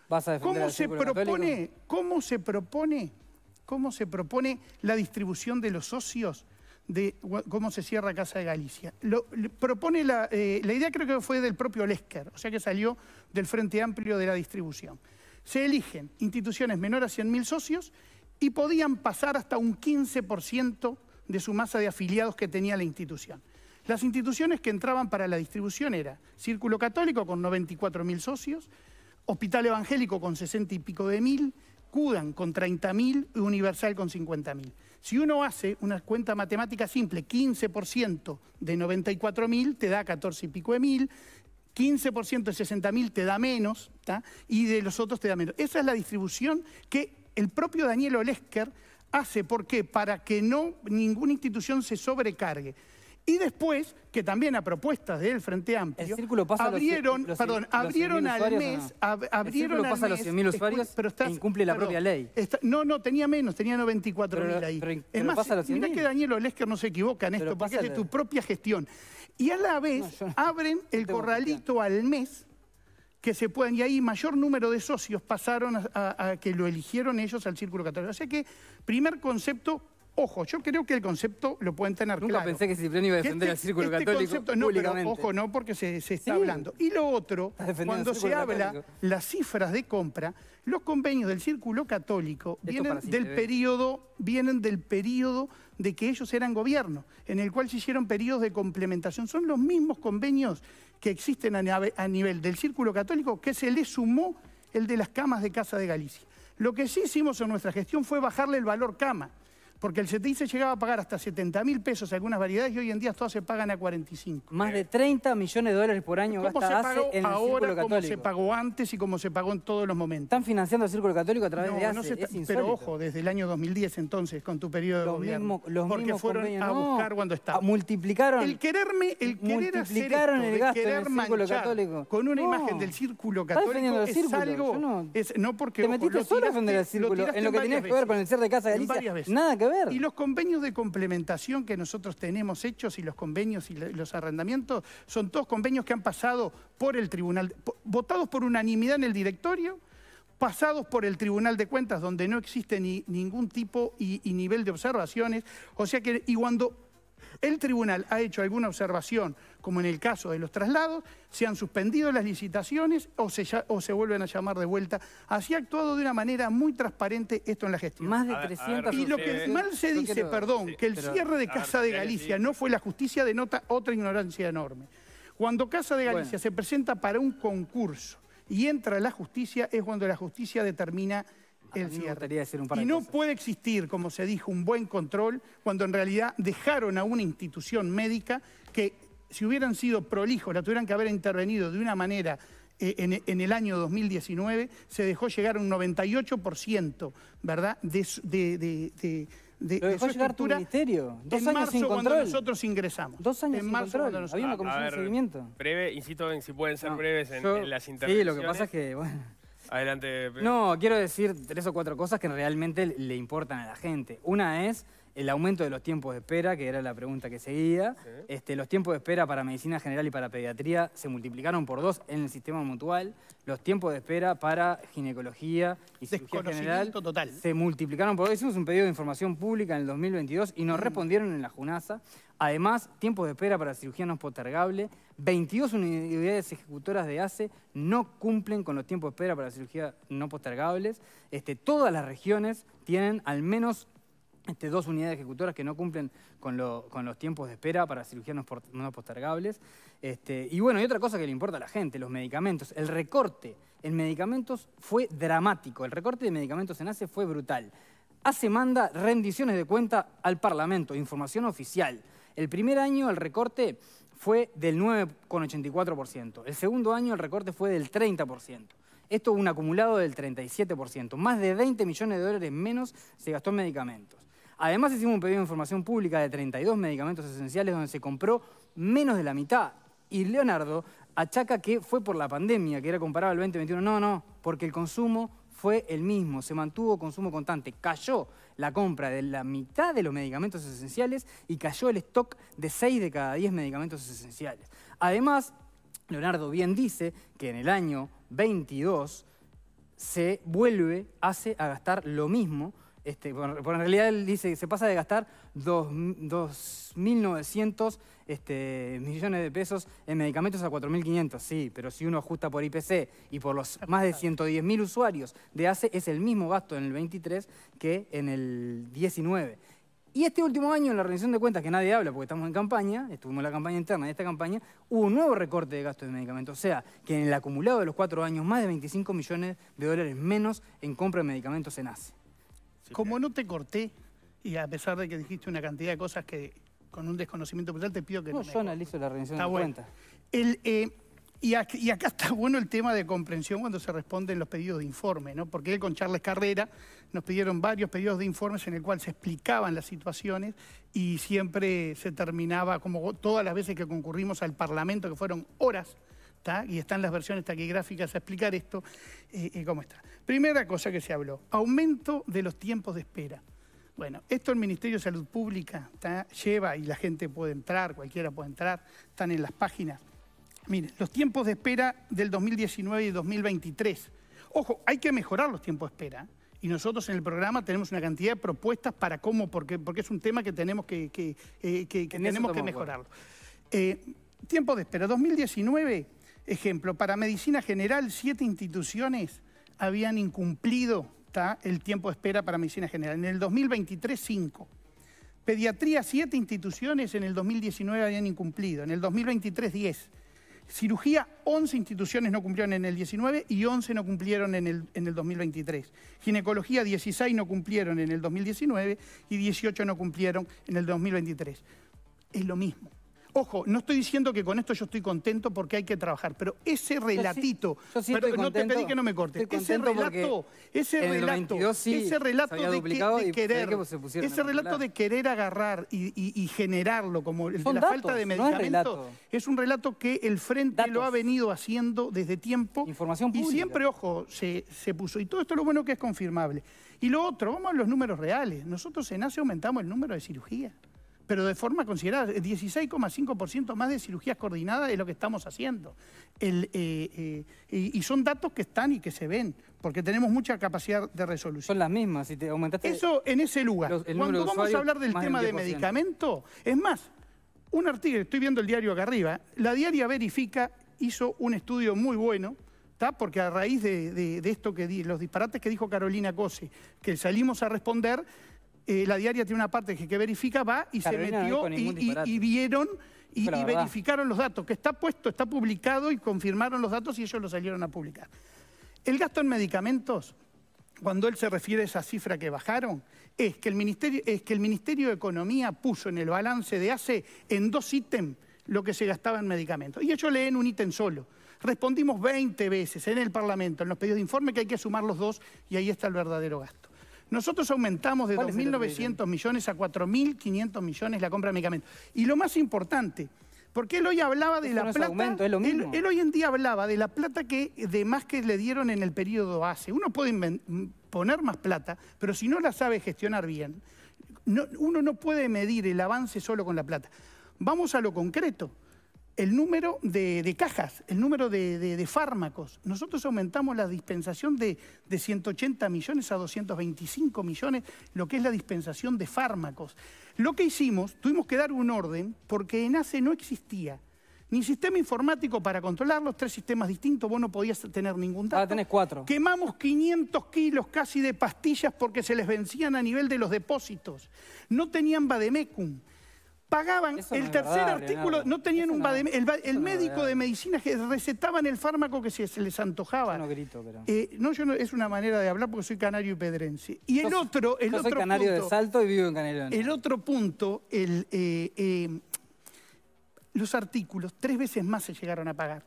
¿Vas ¿Cómo, se propone, ¿Cómo se propone? ¿Cómo se propone la distribución de los socios? de cómo se cierra Casa de Galicia. propone la, eh, la idea creo que fue del propio Lesker, o sea que salió del Frente Amplio de la distribución se eligen instituciones menores a 100.000 socios y podían pasar hasta un 15% de su masa de afiliados que tenía la institución. Las instituciones que entraban para la distribución era Círculo Católico con 94.000 socios, Hospital Evangélico con 60 y pico de mil, CUDAN con 30.000 y Universal con 50.000. Si uno hace una cuenta matemática simple, 15% de 94.000 te da 14 y pico de mil, 15% de 60.000 te da menos y de los otros te da menos. Esa es la distribución que el propio Daniel Olesker hace. ¿Por qué? Para que no ninguna institución se sobrecargue. Y después, que también a propuestas del Frente Amplio, abrieron, perdón, abrieron al mes, abrieron el pasa a los 100.000 eh, usuarios pero e incumple la propia ley. no, no, tenía menos, tenía 94.000 ahí. es más, que Daniel Olesker no se equivoca en esto, porque es de tu propia gestión. Y a la vez abren el corralito al mes que se puedan, y ahí mayor número de socios pasaron a, que lo eligieron ellos al Círculo 14. O sea que, primer concepto, Ojo, yo creo que el concepto lo pueden tener Nunca pensé que Cipriani iba a defender este al Círculo este Católico no, ojo, no, porque se, está hablando. Y lo otro, cuando se habla las cifras de compra, los convenios del Círculo Católico vienen del, periodo, vienen del de que ellos eran gobierno, en el cual se hicieron periodos de complementación. Son los mismos convenios que existen a, a nivel del Círculo Católico que se le sumó el de las camas de Casa de Galicia. Lo que sí hicimos en nuestra gestión fue bajarle el valor cama porque el CTI se llegaba a pagar hasta 70 mil pesos algunas variedades y hoy en día todas se pagan a 45. Más de 30 millones de dólares por año ¿Cómo gasta en el ahora, Círculo Católico. Cómo se pagó antes y cómo se pagó en todos los momentos. Están financiando el Círculo Católico a través de ACE, no se Pero ojo, desde el año 2010 entonces, con tu periodo de gobierno. Mismo, los porque fueron a buscar cuando estaban. Ah, multiplicaron. El quererme, el querer hacer el gasto en el Círculo Católico. con una imagen del Círculo Católico es círculo. algo... Es, no porque, Te metiste solo a defender el Círculo, en lo que tenías que ver con el cierre de Casa Galicia. Nada que y los convenios de complementación que nosotros tenemos hechos y los convenios y los arrendamientos son todos convenios que han pasado por el tribunal, votados por unanimidad en el directorio, pasados por el Tribunal de Cuentas, donde no existe ni, ningún tipo y, y, nivel de observaciones. O sea que, y cuando el tribunal ha hecho alguna observación, como en el caso de los traslados, se han suspendido las licitaciones o se, o se vuelven a llamar de vuelta. Así ha actuado de una manera muy transparente esto en la gestión. Más de 300... y lo que mal se dice, perdón, que el cierre de Casa de Galicia no fue la justicia denota otra ignorancia enorme. Cuando Casa de Galicia se presenta para un concurso y entra la justicia, es cuando la justicia determina y no puede existir, como se dijo, un buen control cuando en realidad dejaron a una institución médica que si hubieran sido prolijos, la tuvieran que haber intervenido de una manera eh, en, en, el año 2019, se dejó llegar un 98%, ¿verdad?, de, de, de, Lo dejó llegar tu ministerio. Dos en años marzo, sin control. cuando nosotros ingresamos. Dos años en sin marzo, control. Nosotros... Había seguimiento. Breve, insisto en si pueden ser breves en, las intervenciones. Sí, lo que pasa es que, Adelante. No, quiero decir tres o cuatro cosas que realmente le importan a la gente. Una es el aumento de los tiempos de espera, que era la pregunta que seguía. Este, los tiempos de espera para medicina general y para pediatría se multiplicaron por dos en el sistema mutual. Los tiempos de espera para ginecología y cirugía general se multiplicaron por dos. Hicimos un pedido de información pública en el 2022 y nos mm. respondieron en la JUNASA. Además, tiempos de espera para cirugía no postergable. 22 unidades ejecutoras de ACE no cumplen con los tiempos de espera para cirugía no postergables. Este, todas las regiones tienen al menos este, dos unidades ejecutoras que no cumplen con, los tiempos de espera para cirugía no postergables. Este, y bueno, y otra cosa que le importa a la gente, los medicamentos. El recorte en medicamentos fue dramático. El recorte de medicamentos en ACE fue brutal. ACE manda rendiciones de cuenta al Parlamento, información oficial. El primer año el recorte fue del 9,84%. El segundo año el recorte fue del 30%. Esto un acumulado del 37%. Más de 20 millones de dólares menos se gastó en medicamentos. Además hicimos un pedido de información pública de 32 medicamentos esenciales donde se compró menos de la mitad. Y Leonardo achaca que fue por la pandemia, que era comparable al 2021. No, no, porque el consumo fue el mismo, se mantuvo consumo constante, cayó la compra de la mitad de los medicamentos esenciales y cayó el stock de 6 de cada 10 medicamentos esenciales. Además, Leonardo bien dice que en el año 22 se vuelve hace a gastar lo mismo este, bueno, en realidad él dice que se pasa de gastar 2.900 este, millones de pesos en medicamentos a 4.500, sí, pero si uno ajusta por IPC y por los más de 110.000 usuarios de ACE, es el mismo gasto en el 23 que en el 19. Y este último año, en la rendición de cuentas, que nadie habla porque estamos en campaña, estuvimos en la campaña interna de esta campaña, hubo un nuevo recorte de gasto de medicamentos. O sea, que en el acumulado de los cuatro años, más de 25 millones de dólares menos en compra de medicamentos en ACE. Como no te corté, y a pesar de que dijiste una cantidad de cosas que con un desconocimiento personal, te pido que no, no yo analizo la rendición de cuentas. Eh, y, acá está bueno el tema de comprensión cuando se responden los pedidos de informe, ¿no? Porque él con Charles Carrera nos pidieron varios pedidos de informes en el cual se explicaban las situaciones y siempre se terminaba, como todas las veces que concurrimos al Parlamento, que fueron horas, y están las versiones taquigráficas a explicar esto, eh, eh, cómo está. Primera cosa que se habló, aumento de los tiempos de espera. Bueno, esto el Ministerio de Salud Pública lleva y la gente puede entrar, cualquiera puede entrar, están en las páginas. Miren, los tiempos de espera del 2019 y 2023. Ojo, hay que mejorar los tiempos de espera. ¿eh? Y nosotros en el programa tenemos una cantidad de propuestas para cómo, porque, porque es un tema que tenemos que, eh, tenemos que mejorarlo. tiempo de espera, 2019 Ejemplo, para medicina general, siete instituciones habían incumplido el tiempo de espera para medicina general. En el 2023, cinco. Pediatría, siete instituciones en el 2019 habían incumplido. En el 2023, diez. Cirugía, 11 instituciones no cumplieron en el 19 y 11 no cumplieron en el, en el 2023. Ginecología, 16 no cumplieron en el 2019 y 18 no cumplieron en el 2023. Es lo mismo. Ojo, no estoy diciendo que con esto yo estoy contento porque hay que trabajar, pero ese relatito, pero no te pedí que no me cortes, ese relato, ese relato, ese relato de, querer, ese relato de querer agarrar y, generarlo, como de la falta de medicamentos, es, un relato que el Frente lo ha venido haciendo desde tiempo. Y siempre, ojo, se, puso. Y todo esto lo bueno que es confirmable. Y lo otro, vamos a los números reales. Nosotros en ASE aumentamos el número de cirugías pero de forma considerada, 16,5% más de cirugías coordinadas es lo que estamos haciendo. Eh, eh, y, son datos que están y que se ven, porque tenemos mucha capacidad de resolución. Son las mismas, si te aumentaste... Eso en ese lugar. Cuando vamos a hablar del tema de medicamento, es más, un artículo, estoy viendo el diario acá arriba, la diaria Verifica hizo un estudio muy bueno, porque a raíz de, esto que los disparates que dijo Carolina Cose, que salimos a responder eh, la diaria tiene una parte que, que verifica, va y se metió y, vieron y, verificaron los datos, que está puesto, está publicado y confirmaron los datos y ellos lo salieron a publicar. El gasto en medicamentos, cuando él se refiere a esa cifra que bajaron, es que el Ministerio, es que el Ministerio de Economía puso en el balance de hace en dos ítems lo que se gastaba en medicamentos. Y ellos leen un ítem solo. Respondimos 20 veces en el Parlamento, en los pedidos de informe, que hay que sumar los dos y ahí está el verdadero gasto. Nosotros aumentamos de 2.900 millones a 4.500 millones la compra de medicamentos. Y lo más importante, porque él hoy hablaba de la plata. Él, hoy en día hablaba de la plata que de más que le dieron en el periodo hace. Uno puede mm, poner más plata, pero si no la sabe gestionar bien, uno no puede medir el avance solo con la plata. Vamos a lo concreto el número de, cajas, el número de, de, fármacos. Nosotros aumentamos la dispensación de, 180 millones a 225 millones, lo que es la dispensación de fármacos. Lo que hicimos, tuvimos que dar un orden porque en ACE no existía ni sistema informático para controlar los tres sistemas distintos, vos no podías tener ningún ah, dato. Ahora tenés cuatro. Quemamos 500 kilos casi de pastillas porque se les vencían a nivel de los depósitos. No tenían Bademecum pagaban el tercer artículo, no tenían un el, médico de medicina que recetaban el fármaco que se, les antojaba. no grito, pero... Eh, no, yo no, es una manera de hablar porque soy canario y pedrense. Y el otro, el yo soy canario de Salto y vivo en Canelón. El otro punto, eh, eh, los artículos tres veces más se llegaron a pagar.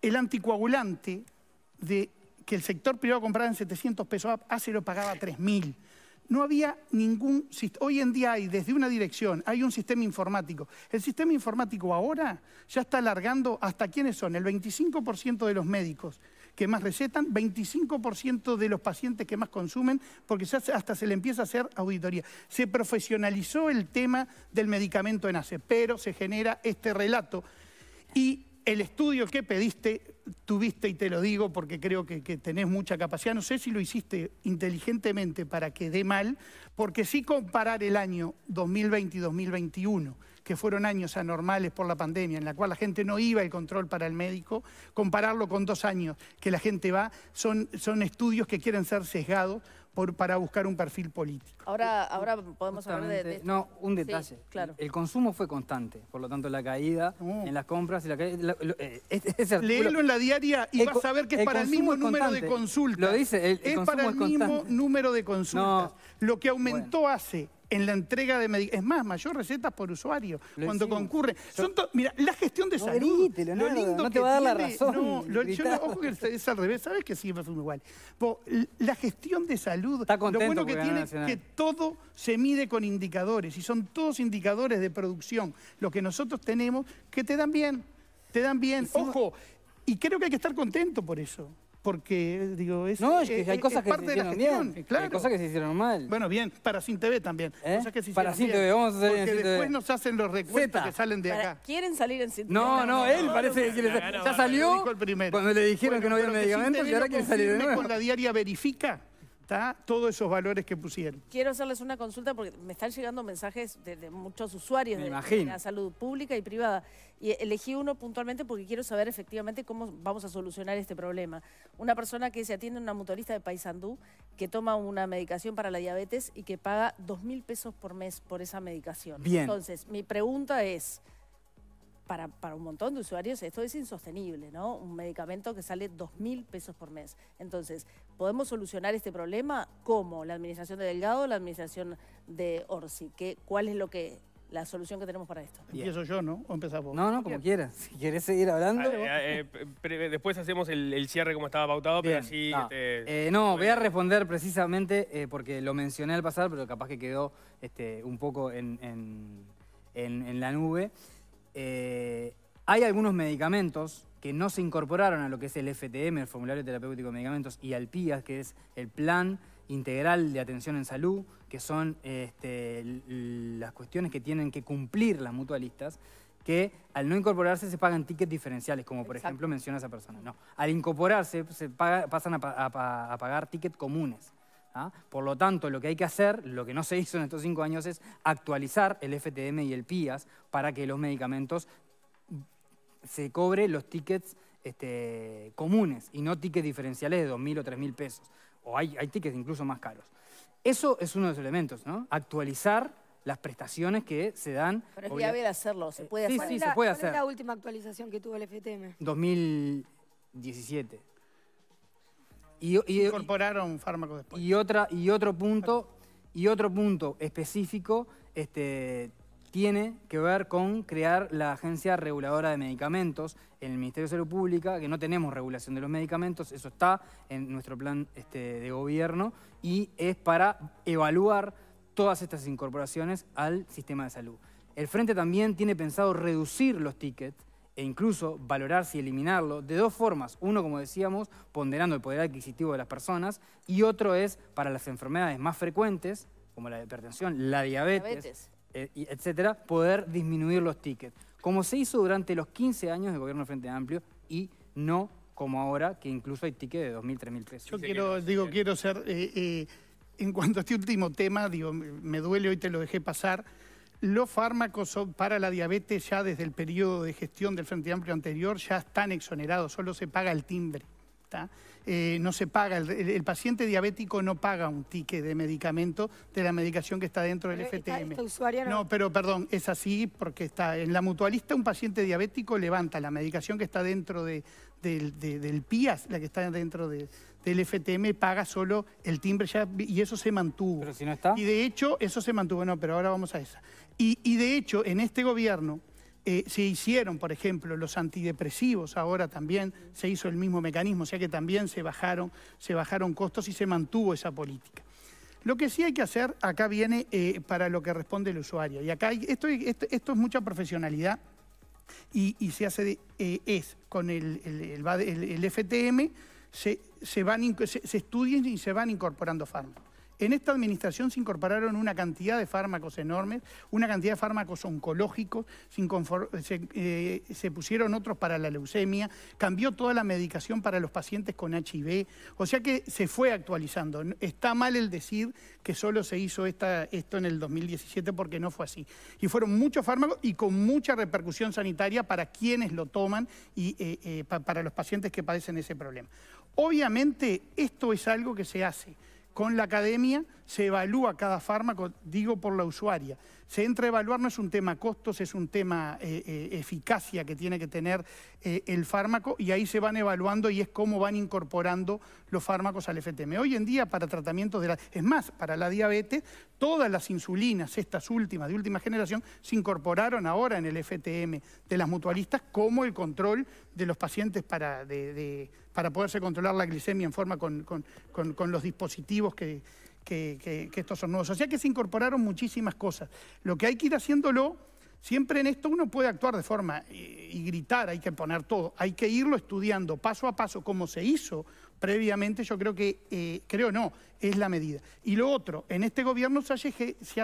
El anticoagulante de que el sector privado compraba en 700 pesos, hace lo pagaba 3.000. No había ningún Hoy en día hay desde una dirección, hay un sistema informático. El sistema informático ahora ya está alargando hasta quiénes son. El 25% de los médicos que más recetan, 25% de los pacientes que más consumen, porque ya hasta se le empieza a hacer auditoría. Se profesionalizó el tema del medicamento en ACE, pero se genera este relato. Y el estudio que pediste tuviste, y te lo digo porque creo que, tenés mucha capacidad, no sé si lo hiciste inteligentemente para que dé mal, porque sí comparar el año 2020 y 2021, que fueron años anormales por la pandemia, en la cual la gente no iba al control para el médico, compararlo con dos años que la gente va, son, son estudios que quieren ser sesgados para buscar un perfil político. Ahora, ahora podemos hablar de, No, un detalle. El consumo fue constante, por lo tanto la caída en las compras... Y la caída, Leelo eh, en la diaria y vas a ver que es para el mismo número de consultas. Lo dice, el, consumo es para el mismo número de consultas. Lo que aumentó hace en la entrega de medicamentos. Es más, mayor recetas por usuario cuando concurre. mira, la gestión de salud. lo lindo no te va a dar la razón. ojo que es al revés, sabes que siempre fue igual. la gestión de salud, lo bueno que tiene es que todo se mide con indicadores y son todos indicadores de producción, lo que nosotros tenemos, que te dan bien, te dan bien. Ojo, y creo que hay que estar contento por eso porque digo es, que eh, hay eh, cosas que parte se de la bien. Hay cosas que se hicieron mal. Bueno, bien, para Sin TV también. ¿Eh? para Sin TV, vamos a salir porque después nos hacen los recuentos que salen de acá. ¿Quieren salir en Sin No, no, él parece que quiere salir. Ya salió cuando le dijeron que no había medicamentos y ahora quiere salir de nuevo. con la diaria Verifica ¿tá? todos esos valores que pusieron. Quiero hacerles una consulta porque me están llegando mensajes de, muchos usuarios de, la salud pública y privada. Y elegí uno puntualmente porque quiero saber efectivamente cómo vamos a solucionar este problema. Una persona que se atiende a una motorista de Paysandú que toma una medicación para la diabetes y que paga dos mil pesos por mes por esa medicación. Entonces, mi pregunta es para, un montón de usuarios esto es insostenible, ¿no? Un medicamento que sale mil pesos por mes. Entonces, ¿podemos solucionar este problema? ¿Cómo? ¿La administración de Delgado o la administración de Orsi? ¿Cuál es lo que la solución que tenemos para esto. Empiezo yo, ¿no? O empezás No, no, como quieras. Si quieres seguir hablando. Eh, eh, eh, después hacemos el, cierre como estaba pautado, pero así. Este, no, voy a responder precisamente porque lo mencioné al pasar, pero capaz que quedó este, un poco en, en, en, en la nube. Eh, hay algunos medicamentos que no se incorporaron a lo que es el FTM, el Formulario Terapéutico de Medicamentos, y al PIAS, que es el Plan Integral de Atención en Salud, que son este, las cuestiones que tienen que cumplir las mutualistas, que al no incorporarse se pagan tickets diferenciales, como por ejemplo menciona esa persona. al incorporarse se pasan a, a pagar tickets comunes. ¿Ah? Por lo tanto, lo que hay que hacer, lo que no se hizo en estos cinco años, es actualizar el FTM y el PIAS para que los medicamentos se cobren los tickets este, comunes y no tickets diferenciales de 2.000 o 3.000 pesos. O hay, tickets incluso más caros. Eso es uno de los elementos, ¿no? Actualizar las prestaciones que se dan. Pero es de hacerlo, se puede hacer. Sí, sí, se puede hacer. ¿Cuál es la última actualización que tuvo el FTM? 2017 y, incorporaron fármacos después. Y, otra, y, otro punto, y otro punto específico este, tiene que ver con crear la Agencia Reguladora de Medicamentos en el Ministerio de Salud Pública, que no tenemos regulación de los medicamentos, eso está en nuestro plan este, de gobierno, y es para evaluar todas estas incorporaciones al sistema de salud. El Frente también tiene pensado reducir los tickets e incluso valorar si eliminarlo, de dos formas. Uno, como decíamos, ponderando el poder adquisitivo de las personas, y otro es para las enfermedades más frecuentes, como la hipertensión, la diabetes, eh, etcétera, poder disminuir los tickets. Como se hizo durante los 15 años de gobierno Frente Amplio y no como ahora, que incluso hay tickets de 2.000, 3.000 pesos. Yo quiero, digo, quiero ser, eh, eh, en cuanto a este último tema, digo, me duele, hoy te lo dejé pasar, los fármacos para la diabetes ya desde el periodo de gestión del Frente Amplio anterior ya están exonerados, solo se paga el timbre. Eh, no se paga, el, paciente diabético no paga un ticket de medicamento de la medicación que está dentro del FTM. no... pero perdón, es así porque está en la mutualista un paciente diabético levanta la medicación que está dentro del, del PIAS, la que está dentro de, del FTM paga solo el timbre y eso se mantuvo. Pero si no está. Y de hecho, eso se mantuvo, no, pero ahora vamos a esa. Y, de hecho, en este gobierno eh, se hicieron, por ejemplo, los antidepresivos, ahora también se hizo el mismo mecanismo, o sea que también se bajaron, se bajaron costos y se mantuvo esa política. Lo que sí hay que hacer, acá viene eh, para lo que responde el usuario, y acá esto, es mucha profesionalidad, y, se hace eh, es con el, el FTM, se, se, estudian y se van incorporando fármacos. En esta administración se incorporaron una cantidad de fármacos enormes, una cantidad de fármacos oncológicos, se, eh, pusieron otros para la leucemia, cambió toda la medicación para los pacientes con HIV, o sea que se fue actualizando. Está mal el decir que solo se hizo esto en el 2017 porque no fue así. Y fueron muchos fármacos y con mucha repercusión sanitaria para quienes lo toman y eh, eh, para los pacientes que padecen ese problema. Obviamente esto es algo que se hace con la academia, se evalúa cada fármaco, digo por la usuaria. Se entra a evaluar, no es un tema costos, es un tema eh, eh, eficacia que tiene que tener eh, el fármaco y ahí se van evaluando y es cómo van incorporando los fármacos al FTM. Hoy en día para tratamientos de la... Es más, para la diabetes, todas las insulinas, estas últimas, de última generación, se incorporaron ahora en el FTM de las mutualistas como el control de los pacientes para, para poderse controlar la glicemia en forma con los dispositivos que que, estos son nuevos. O sea que se incorporaron muchísimas cosas. Lo que hay que ir haciéndolo, siempre en esto uno puede actuar de forma eh, y, gritar, hay que poner todo, hay que irlo estudiando paso a paso como se hizo previamente, yo creo que, eh, creo no, es la medida. Y lo otro, en este gobierno se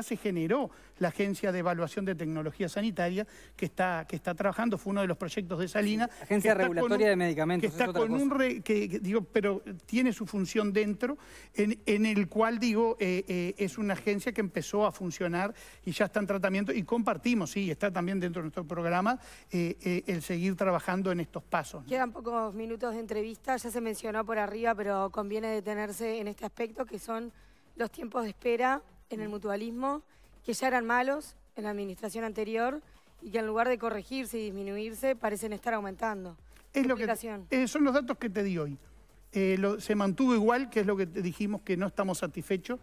se generó la Agencia de Evaluación de Tecnología Sanitaria que está, que está trabajando, fue uno de los proyectos de Salina. agencia Regulatoria de Medicamentos. con un que, digo, pero tiene su función dentro, en, el cual digo, eh, eh, es una agencia que empezó a funcionar y ya está en tratamiento y compartimos, sí, está también dentro de nuestro programa eh, el seguir trabajando en estos pasos. Quedan pocos minutos de entrevista, ya se mencionó por arriba, pero conviene detenerse en este aspecto que son los tiempos de espera en el mm. mutualismo, que ya eran malos en la administración anterior y que en lugar de corregirse y disminuirse, parecen estar aumentando. Es lo que, eh, son los datos que te di hoy. Eh, se mantuvo igual, que es lo que dijimos que no estamos satisfechos.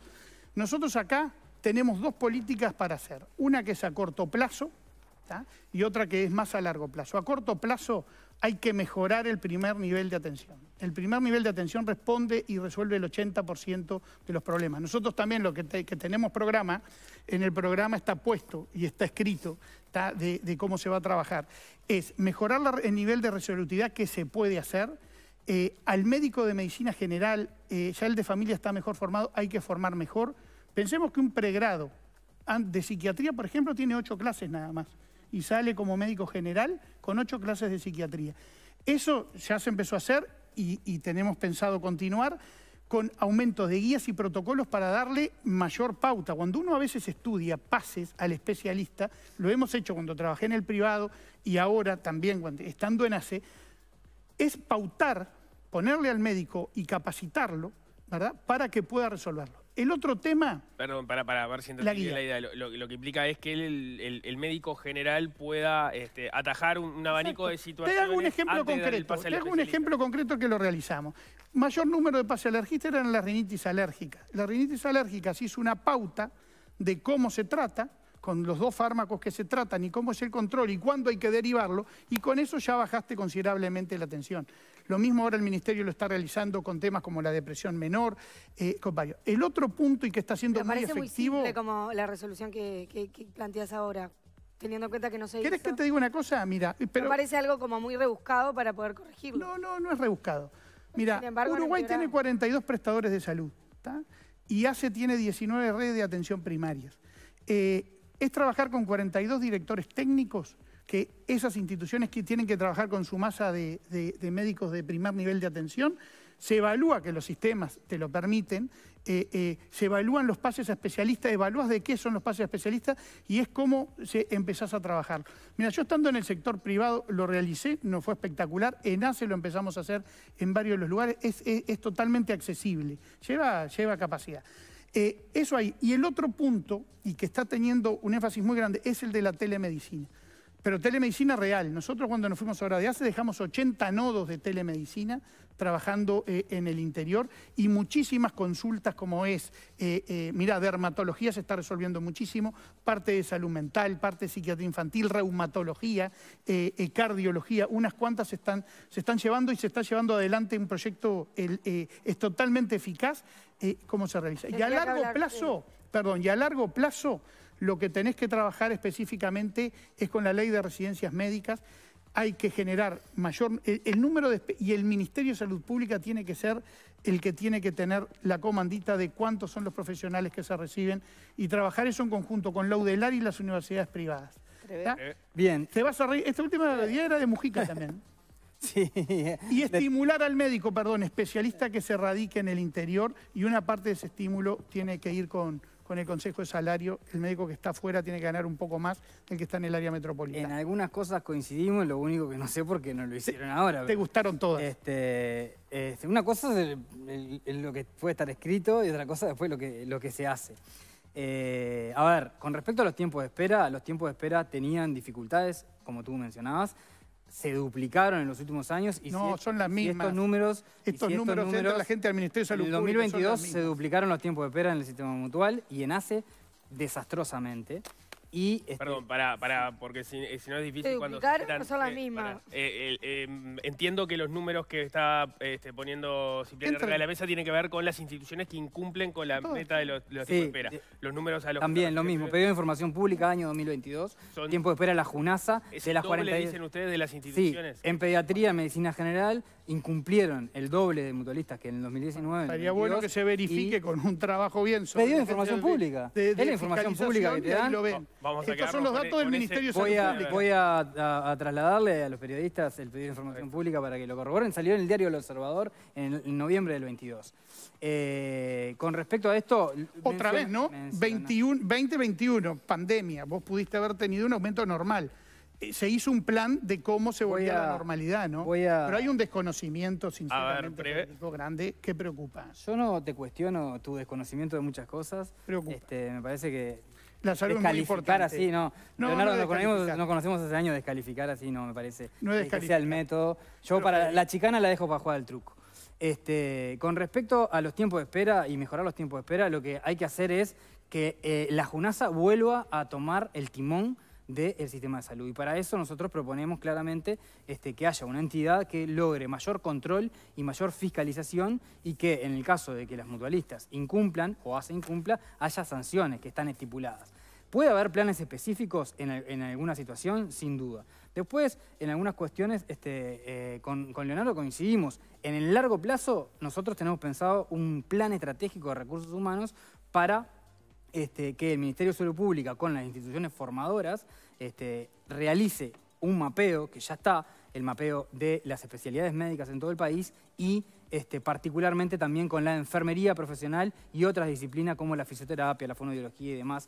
Nosotros acá tenemos dos políticas para hacer. Una que es a corto plazo y otra que es más a largo plazo. A corto plazo hay que mejorar el primer nivel de atención. El primer nivel de atención responde y resuelve el 80% de los problemas. Nosotros también lo que, tenemos programa, en el programa está puesto y está escrito de, cómo se va a trabajar, es mejorar el nivel de resolutividad que se puede hacer, eh, al médico de medicina general, eh, ya el de familia está mejor formado, hay que formar mejor. Pensemos que un pregrado de psiquiatría, por ejemplo, tiene ocho clases nada más y sale como médico general con ocho clases de psiquiatría. Eso ya se empezó a hacer y, tenemos pensado continuar con aumentos de guías y protocolos para darle mayor pauta. Cuando uno a veces estudia pases al especialista, lo hemos hecho cuando trabajé en el privado y ahora también cuando, estando en ACE, es pautar, ponerle al médico y capacitarlo para que pueda resolverlo. El otro tema... Perdón, para, para ver si la, la idea. Lo, que implica es que el, el, médico general pueda este, atajar un, abanico de situaciones... Te hago un ejemplo concreto. un ejemplo concreto que lo realizamos. Mayor número de pases alergistas eran las rinitis alérgicas. La rinitis alérgica se hizo una pauta de cómo se trata con los dos fármacos que se tratan y cómo es el control y cuándo hay que derivarlo, y con eso ya bajaste considerablemente la atención. Lo mismo ahora el Ministerio lo está realizando con temas como la depresión menor, eh, con El otro punto y que está siendo muy efectivo... Muy como la resolución que, planteas ahora teniendo en cuenta que no se ¿Quieres que te diga una cosa? Mira, pero... Me parece algo como muy rebuscado para poder corregirlo. No, no, no es rebuscado. Mira, Uruguay tiene 42 prestadores de salud, está Y ACE tiene 19 redes de atención primarias. Eh, es trabajar con 42 directores técnicos que esas instituciones que tienen que trabajar con su masa de, médicos de primer nivel de atención, se evalúa que los sistemas te lo permiten, eh, eh, se evalúan los pases a especialistas, evalúas de qué son los pases a especialistas y es cómo se empezás a trabajar. Mira, yo estando en el sector privado lo realicé, no fue espectacular, en ACE lo empezamos a hacer en varios de los lugares, es, es totalmente accesible, lleva, lleva capacidad. Eh, eso hay. Y el otro punto, y que está teniendo un énfasis muy grande, es el de la telemedicina. Pero telemedicina real. Nosotros cuando nos fuimos ahora de hace dejamos 80 nodos de telemedicina trabajando eh, en el interior y muchísimas consultas como es, eh, eh mira, dermatología se está resolviendo muchísimo, parte de salud mental, parte de psiquiatría infantil, reumatología, eh, cardiología, unas cuantas se están, se están llevando y se está llevando adelante un proyecto, el, es totalmente eficaz, cómo se realiza. Y a largo plazo, perdón, y a largo plazo lo que tenés que trabajar específicamente es con la ley de residencias médicas. Hay que generar mayor... Eh, el, número de... Y el Ministerio de Salud Pública tiene que ser el que tiene que tener la comandita de cuántos son los profesionales que se reciben y trabajar eso en conjunto con la UDELAR y las universidades privadas. Eh, bien. Te vas a Esta última idea era de Mujica también. Sí. Y estimular al médico, perdón, especialista que se radique en el interior y una parte de ese estímulo tiene que ir con, con el Consejo de Salario, el médico que está afuera tiene que ganar un poco más del que está en el área metropolitana. En algunas cosas coincidimos, lo único que no sé por qué no lo hicieron ahora. Te gustaron todas. Este, este, una cosa es lo que puede estar escrito y otra cosa después lo que, lo que se hace. Eh, a ver, con respecto a los tiempos de espera, los tiempos de espera tenían dificultades, como tú mencionabas, se duplicaron en los últimos años. Y no, son las mismas. estos números... Estos, números, la gente del Ministerio de Salud En 2022 se duplicaron los tiempos de espera en el sistema mutual y en ACE desastrosamente. Este, Perdón, para, para, porque eh, si, no es difícil cuando no son las eh, mismas. Eh, em, entiendo que los números que está este, poniendo Cipriano de la mesa tienen que ver con las instituciones que incumplen con la meta de los, tiempos de espera. Los números a los También, lo mismo. Pedido de Información Pública, año 2022. tiempo de espera la JUNASA. de las doble, le dicen ustedes, de las instituciones. en pediatría, medicina general, incumplieron el doble de mutualistas que en el 2019. Estaría bueno que se verifique con un trabajo bien. Pedido de Información Pública. De, es la información pública que te dan. Estos son los datos e- del Ministerio de Salud voy a, trasladarle a los periodistas el pedido de información pública para que lo corroboren. Salió en el diario El Observador en, noviembre del 22. Eh, con respecto a esto... Otra vez, ¿no? 21, 2021, pandemia. Vos pudiste haber tenido un aumento normal eh, se hizo un plan de cómo se volvía a, la normalidad, ¿no? Pero hay un desconocimiento, sinceramente, grande que preocupa. Yo no te cuestiono tu desconocimiento de muchas cosas. Preocupa. Este, me parece que Descalificar así, no. Leonardo, no conocemos, hace años, descalificar así no me parece no el método. Yo para la chicana la dejo para jugar al truco. Este, con respecto a los tiempos de espera y mejorar los tiempos de espera, lo que hay que hacer es que eh, la Junasa vuelva a tomar el timón del sistema de salud. Y para eso nosotros proponemos claramente este, que haya una entidad que logre mayor control y mayor fiscalización y que en el caso de que las mutualistas incumplan o hacen incumpla, haya sanciones que están estipuladas. Puede haber planes específicos en, alguna situación, sin duda. Después, en algunas cuestiones, este, eh, con, con, Leonardo coincidimos. En el largo plazo, nosotros tenemos pensado un plan estratégico de recursos humanos para este, que el Ministerio de Salud Pública con las instituciones formadoras este, realice un mapeo, que ya está, el mapeo de las especialidades médicas en todo el país y este, particularmente también con la enfermería profesional y otras disciplinas como la fisioterapia, la fonoaudiología y demás.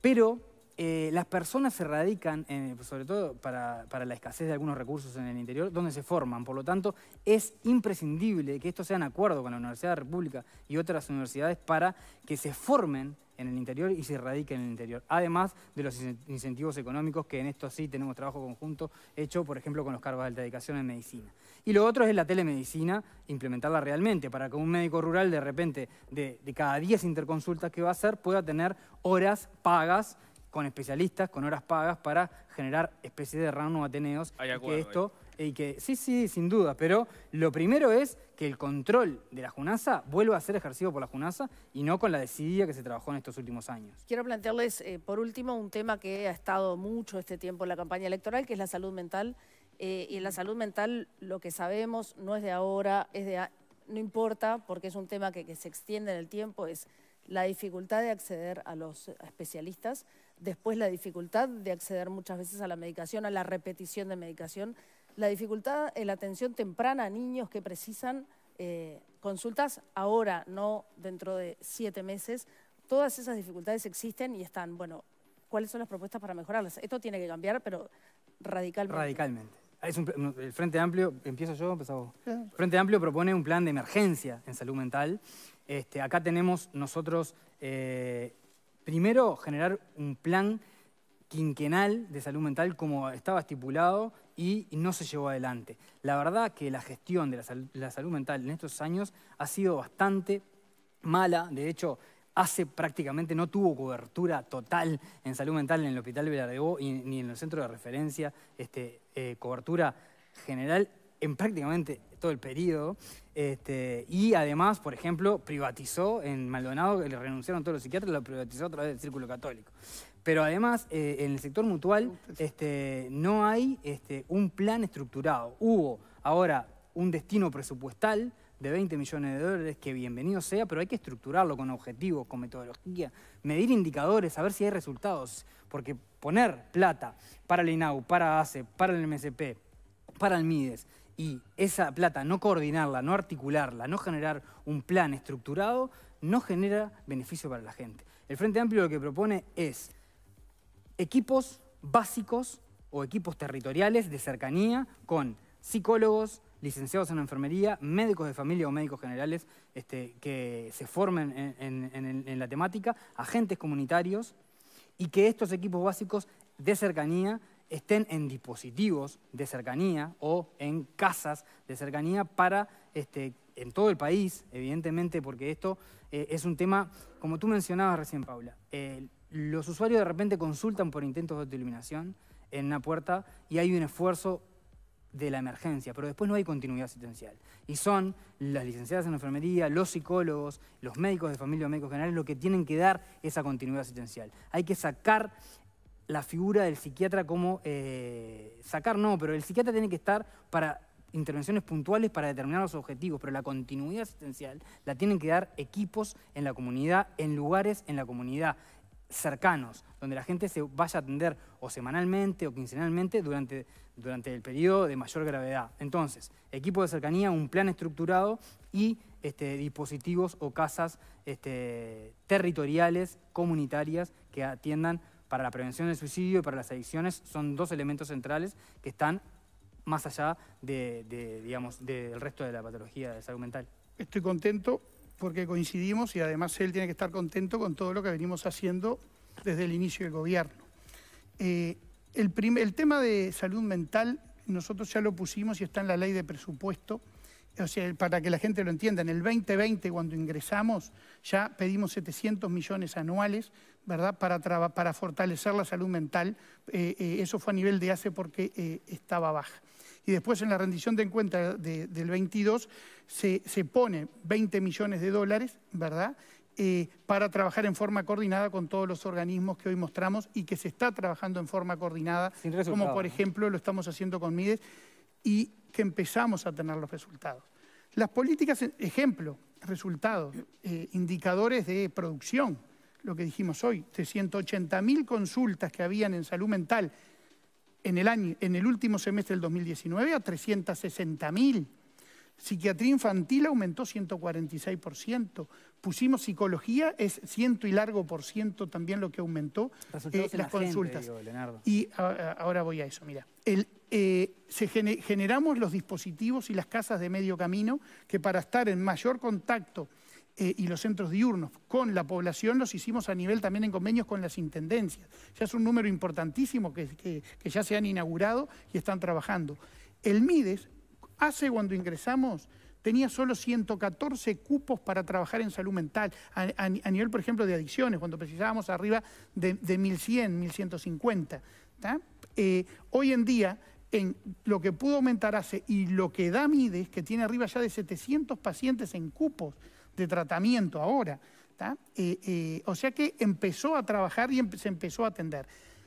Pero eh, las personas se radican, sobre todo para, para, la escasez de algunos recursos en el interior, donde se forman. Por lo tanto, es imprescindible que esto sea en acuerdo con la Universidad de la República y otras universidades para que se formen en el interior y se radica en el interior. Además de los incentivos económicos, que en esto sí tenemos trabajo conjunto hecho, por ejemplo, con los cargos de alta dedicación en medicina. Y lo otro es la telemedicina, implementarla realmente, para que un médico rural de repente, de, cada 10 interconsultas que va a hacer, pueda tener horas pagas con especialistas, con horas pagas, para generar especie de rano ateneos. que esto y que sí, sí, sin duda, pero lo primero es que el control de la Junasa vuelva a ser ejercido por la Junasa y no con la decidida que se trabajó en estos últimos años. Quiero plantearles, eh, por último, un tema que ha estado mucho este tiempo en la campaña electoral, que es la salud mental. Eh, y en la salud mental lo que sabemos no es de ahora, es de, no importa, porque es un tema que, que se extiende en el tiempo, es la dificultad de acceder a los especialistas, después la dificultad de acceder muchas veces a la medicación, a la repetición de medicación, la dificultad en la atención temprana a niños que precisan eh, consultas ahora, no dentro de siete meses. Todas esas dificultades existen y están. Bueno, ¿cuáles son las propuestas para mejorarlas? Esto tiene que cambiar, pero radicalmente. Radicalmente. el Frente Amplio, yo, Frente Amplio propone un plan de emergencia en salud mental. Este, acá tenemos nosotros, eh, primero, generar un plan quinquenal de salud mental como estaba estipulado y no se llevó adelante. La verdad que la gestión de la, salud mental en estos años ha sido bastante mala. De hecho, hace prácticamente no tuvo cobertura total en salud mental en el Hospital Velardebo ni en el centro de referencia, este, eh, cobertura general en prácticamente todo el periodo. Este, y además, por ejemplo, privatizó en Maldonado, le renunciaron todos los psiquiatras, lo privatizó a través del Círculo Católico. Pero además, eh, en el sector mutual este, no hay este, un plan estructurado. Hubo ahora un destino presupuestal de 20 millones de dólares, que bienvenido sea, pero hay que estructurarlo con objetivos, con metodología, medir indicadores, a saber si hay resultados, porque poner plata para la INAU, para ACE, para el MSP, para el MIDES, y esa plata no coordinarla, no articularla, no generar un plan estructurado, no genera beneficio para la gente. El Frente Amplio lo que propone es equipos básicos o equipos territoriales de cercanía con psicólogos, licenciados en enfermería, médicos de familia o médicos generales este, que se formen en la temática, agentes comunitarios, y que estos equipos básicos de cercanía estén en dispositivos de cercanía o en casas de cercanía para, este, en todo el país, evidentemente, porque esto eh, es un tema, como tú mencionabas recién, Paula, eh, los usuarios de repente consultan por intentos de autoiluminación en una puerta y hay un esfuerzo de la emergencia, pero después no hay continuidad asistencial. Y son las licenciadas en enfermería, los psicólogos, los médicos de familia o médicos generales los que tienen que dar esa continuidad asistencial. Hay que sacar la figura del psiquiatra como eh, sacar, no, pero el psiquiatra tiene que estar para intervenciones puntuales para determinar los objetivos, pero la continuidad asistencial la tienen que dar equipos en la comunidad, en lugares en la comunidad cercanos, donde la gente se vaya a atender o semanalmente o quincenalmente durante, durante el periodo de mayor gravedad. Entonces, equipo de cercanía, un plan estructurado y este, dispositivos o casas este, territoriales, comunitarias, que atiendan para la prevención del suicidio y para las adicciones son dos elementos centrales que están más allá de, digamos, del resto de la patología de salud mental. Estoy contento porque coincidimos y además él tiene que estar contento con todo lo que venimos haciendo desde el inicio del gobierno. Eh, el, tema de salud mental nosotros ya lo pusimos y está en la ley de presupuesto. O sea, para que la gente lo entienda, en el 2020 cuando ingresamos ya pedimos 700 millones anuales ¿verdad? Para, para fortalecer la salud mental. Eh, eh, eso fue a nivel de ACE porque eh, estaba baja. Y después en la rendición de cuenta del 22 se, pone 20 millones de dólares, ¿verdad? para trabajar en forma coordinada con todos los organismos que hoy mostramos y que se está trabajando en forma coordinada, como por ejemplo lo estamos haciendo con MIDES y que empezamos a tener los resultados. Las políticas, ejemplo, resultados, indicadores de producción, lo que dijimos hoy, de 180.000 consultas que habían en salud mental en el, año, en el último semestre del 2019 a 360.000. Psiquiatría infantil aumentó 146%. Pusimos psicología, es ciento y largo por ciento también lo que aumentó eh, las consultas. y ahora voy a eso, mira. Eh, generamos los dispositivos y las casas de medio camino que para estar en mayor contacto eh, y los centros diurnos con la población los hicimos a nivel también en convenios con las intendencias. Ya es un número importantísimo que, ya se han inaugurado y están trabajando. El MIDES, hace cuando ingresamos, tenía solo 114 cupos para trabajar en salud mental, a, nivel, por ejemplo, de adicciones, cuando precisábamos arriba de, 1.100, 1.150. Eh, hoy en día, en lo que pudo aumentar hace y lo que da MIDES, que tiene arriba ya de 700 pacientes en cupos, de tratamiento ahora. Eh, eh, o sea que empezó a trabajar y se empezó a atender.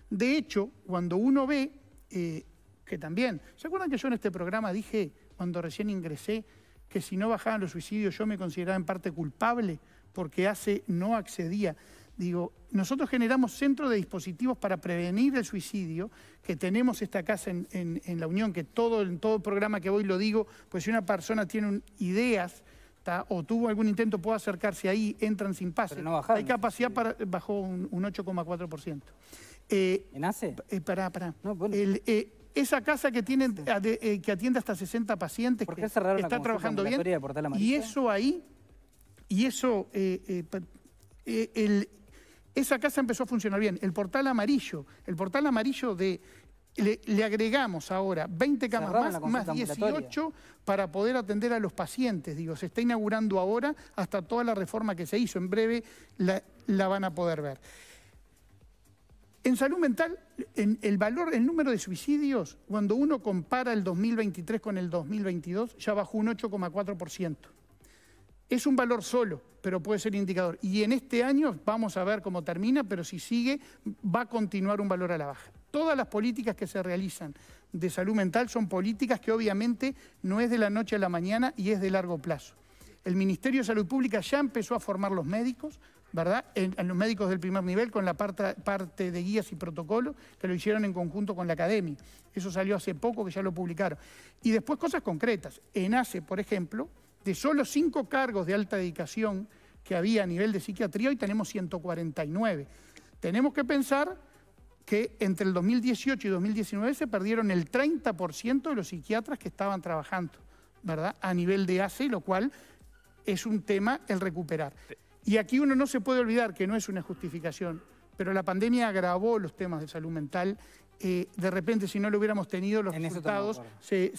De hecho, cuando uno ve, eh, que también, ¿se acuerdan que yo en este programa dije, cuando recién ingresé, que si no bajaban los suicidios yo me consideraba en parte culpable porque hace no accedía? Digo, nosotros generamos centros de dispositivos para prevenir el suicidio, que tenemos esta casa en, la Unión, que todo, en todo el programa que voy lo digo, pues si una persona tiene ideas o tuvo algún intento, puede acercarse ahí, entran sin pase. Hay capacidad para, bajó un, 8,4%. Eh, ¿En ACE? Eh, pará, eh, esa casa que, tienen, eh, que atiende hasta 60 pacientes, ¿Por que está trabajando bien, y eso ahí, y eso, esa casa empezó a funcionar bien. El portal amarillo, el portal amarillo de le, agregamos ahora 20 camas más, más 18 para poder atender a los pacientes. Digo, se está inaugurando ahora hasta toda la reforma que se hizo. En breve la, van a poder ver. En salud mental, el valor, el número de suicidios, cuando uno compara el 2023 con el 2022, ya bajó un 8,4%. Es un valor solo, pero puede ser indicador. Y en este año, vamos a ver cómo termina, pero si sigue, va a continuar un valor a la baja. Todas las políticas que se realizan de salud mental son políticas que obviamente no es de la noche a la mañana y es de largo plazo. El Ministerio de Salud Pública ya empezó a formar los médicos, ¿verdad? los médicos del primer nivel con la parte, parte de guías y protocolos que lo hicieron en conjunto con la academia. Eso salió hace poco que ya lo publicaron. Y después cosas concretas. En ACE, por ejemplo, de solo cinco cargos de alta dedicación que había a nivel de psiquiatría, hoy tenemos 149. Tenemos que pensar que entre el 2018 y 2019 se perdieron el 30% de los psiquiatras que estaban trabajando, ¿verdad? A nivel de ACE, lo cual es un tema el recuperar. Y aquí uno no se puede olvidar que no es una justificación, pero la pandemia agravó los temas de salud mental. Eh, de repente, si no lo hubiéramos tenido, los resultados se,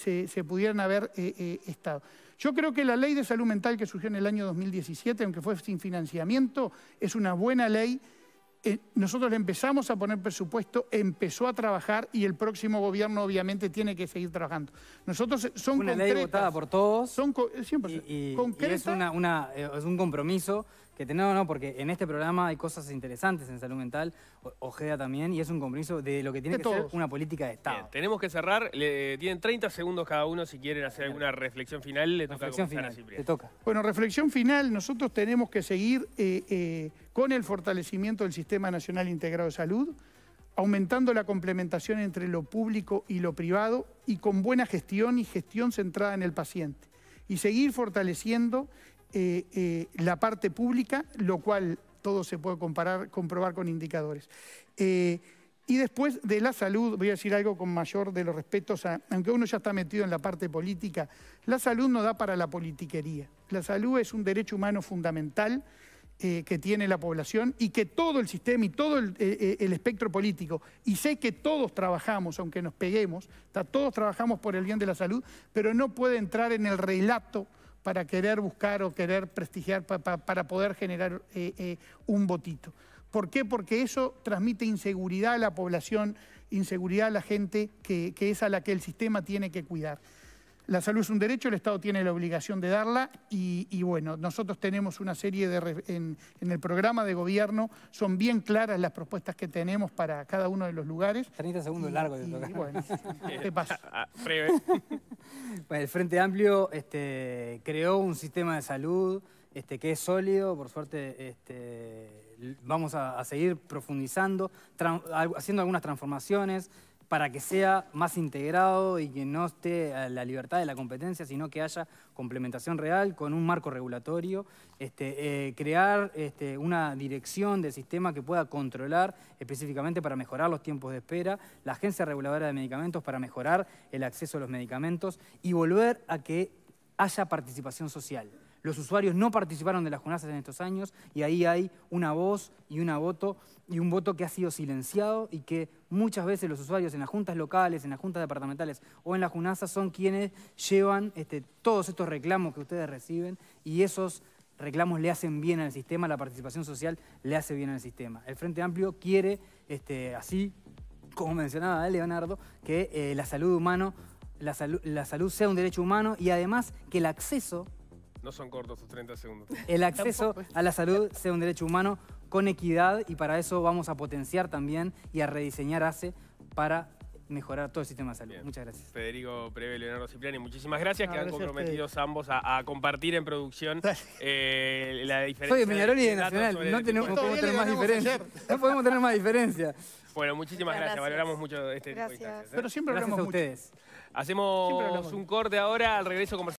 pudieran haber eh, eh, estado. Yo creo que la ley de salud mental que surgió en el año 2017, aunque fue sin financiamiento, es una buena ley eh, nosotros empezamos a poner presupuesto, empezó a trabajar y el próximo gobierno obviamente tiene que seguir trabajando. Nosotros eh, son una ley votada por todos. Son eh, siempre, y, es un compromiso que tenemos, no, porque en este programa hay cosas interesantes en salud mental, Ojeda también, y es un compromiso de lo que tiene que ser una política de Estado. tenemos que cerrar, tienen 30 segundos cada uno si quieren hacer alguna reflexión final, le toca a te toca. Bueno, reflexión final, nosotros tenemos que seguir eh, eh, con el fortalecimiento del Sistema Nacional Integrado de Salud, aumentando la complementación entre lo público y lo privado y con buena gestión y gestión centrada en el paciente. Y seguir fortaleciendo eh, eh, la parte pública, lo cual todo se puede comparar, comprobar con indicadores. Eh, y después de la salud, voy a decir algo con mayor de los respetos, aunque uno ya está metido en la parte política, la salud no da para la politiquería. La salud es un derecho humano fundamental que tiene la población y que todo el sistema y todo el, el, espectro político, y sé que todos trabajamos, aunque nos peguemos, todos trabajamos por el bien de la salud, pero no puede entrar en el relato para querer buscar o querer prestigiar, para poder generar eh, eh, un votito. ¿Por qué? Porque eso transmite inseguridad a la población, inseguridad a la gente que es a la que el sistema tiene que cuidar. La salud es un derecho, el Estado tiene la obligación de darla y, bueno, nosotros tenemos una serie de... En, el programa de gobierno son bien claras las propuestas que tenemos para cada uno de los lugares. 30 segundos largo de Bueno, te pasa? Ah, ah, bueno, el Frente Amplio este, creó un sistema de salud este, que es sólido, por suerte este, vamos a seguir profundizando, haciendo algunas transformaciones, para que sea más integrado y que no esté la libertad de la competencia, sino que haya complementación real con un marco regulatorio, este, eh, crear este, una dirección del sistema que pueda controlar específicamente para mejorar los tiempos de espera, la Agencia Reguladora de Medicamentos para mejorar el acceso a los medicamentos y volver a que haya participación social. Los usuarios no participaron de las Junazas en estos años y ahí hay una voz y una voto y un voto que ha sido silenciado y que muchas veces los usuarios en las juntas locales, en las juntas departamentales o en las junazas son quienes llevan este, todos estos reclamos que ustedes reciben y esos reclamos le hacen bien al sistema, la participación social le hace bien al sistema. El Frente Amplio quiere, este, así como mencionaba Leonardo, que eh, la salud humano, la, la salud sea un derecho humano y además que el acceso no son cortos sus 30 segundos. El acceso a la salud sea un derecho humano con equidad y para eso vamos a potenciar también y a rediseñar ACE para mejorar todo el sistema de salud. Muchas gracias. Federico Preve, Leonardo Cipriani, muchísimas gracias, que han comprometido ambos a, compartir en producción eh, la diferencia. Soy de Peñarol y de Nacional, no, tenemos, podemos tener más diferencia. No podemos tener más diferencia. Bueno, muchísimas gracias. valoramos mucho este gracias. ¿eh? Pero siempre gracias hablamos a ustedes. Hacemos un corte ahora, al regreso conversamos.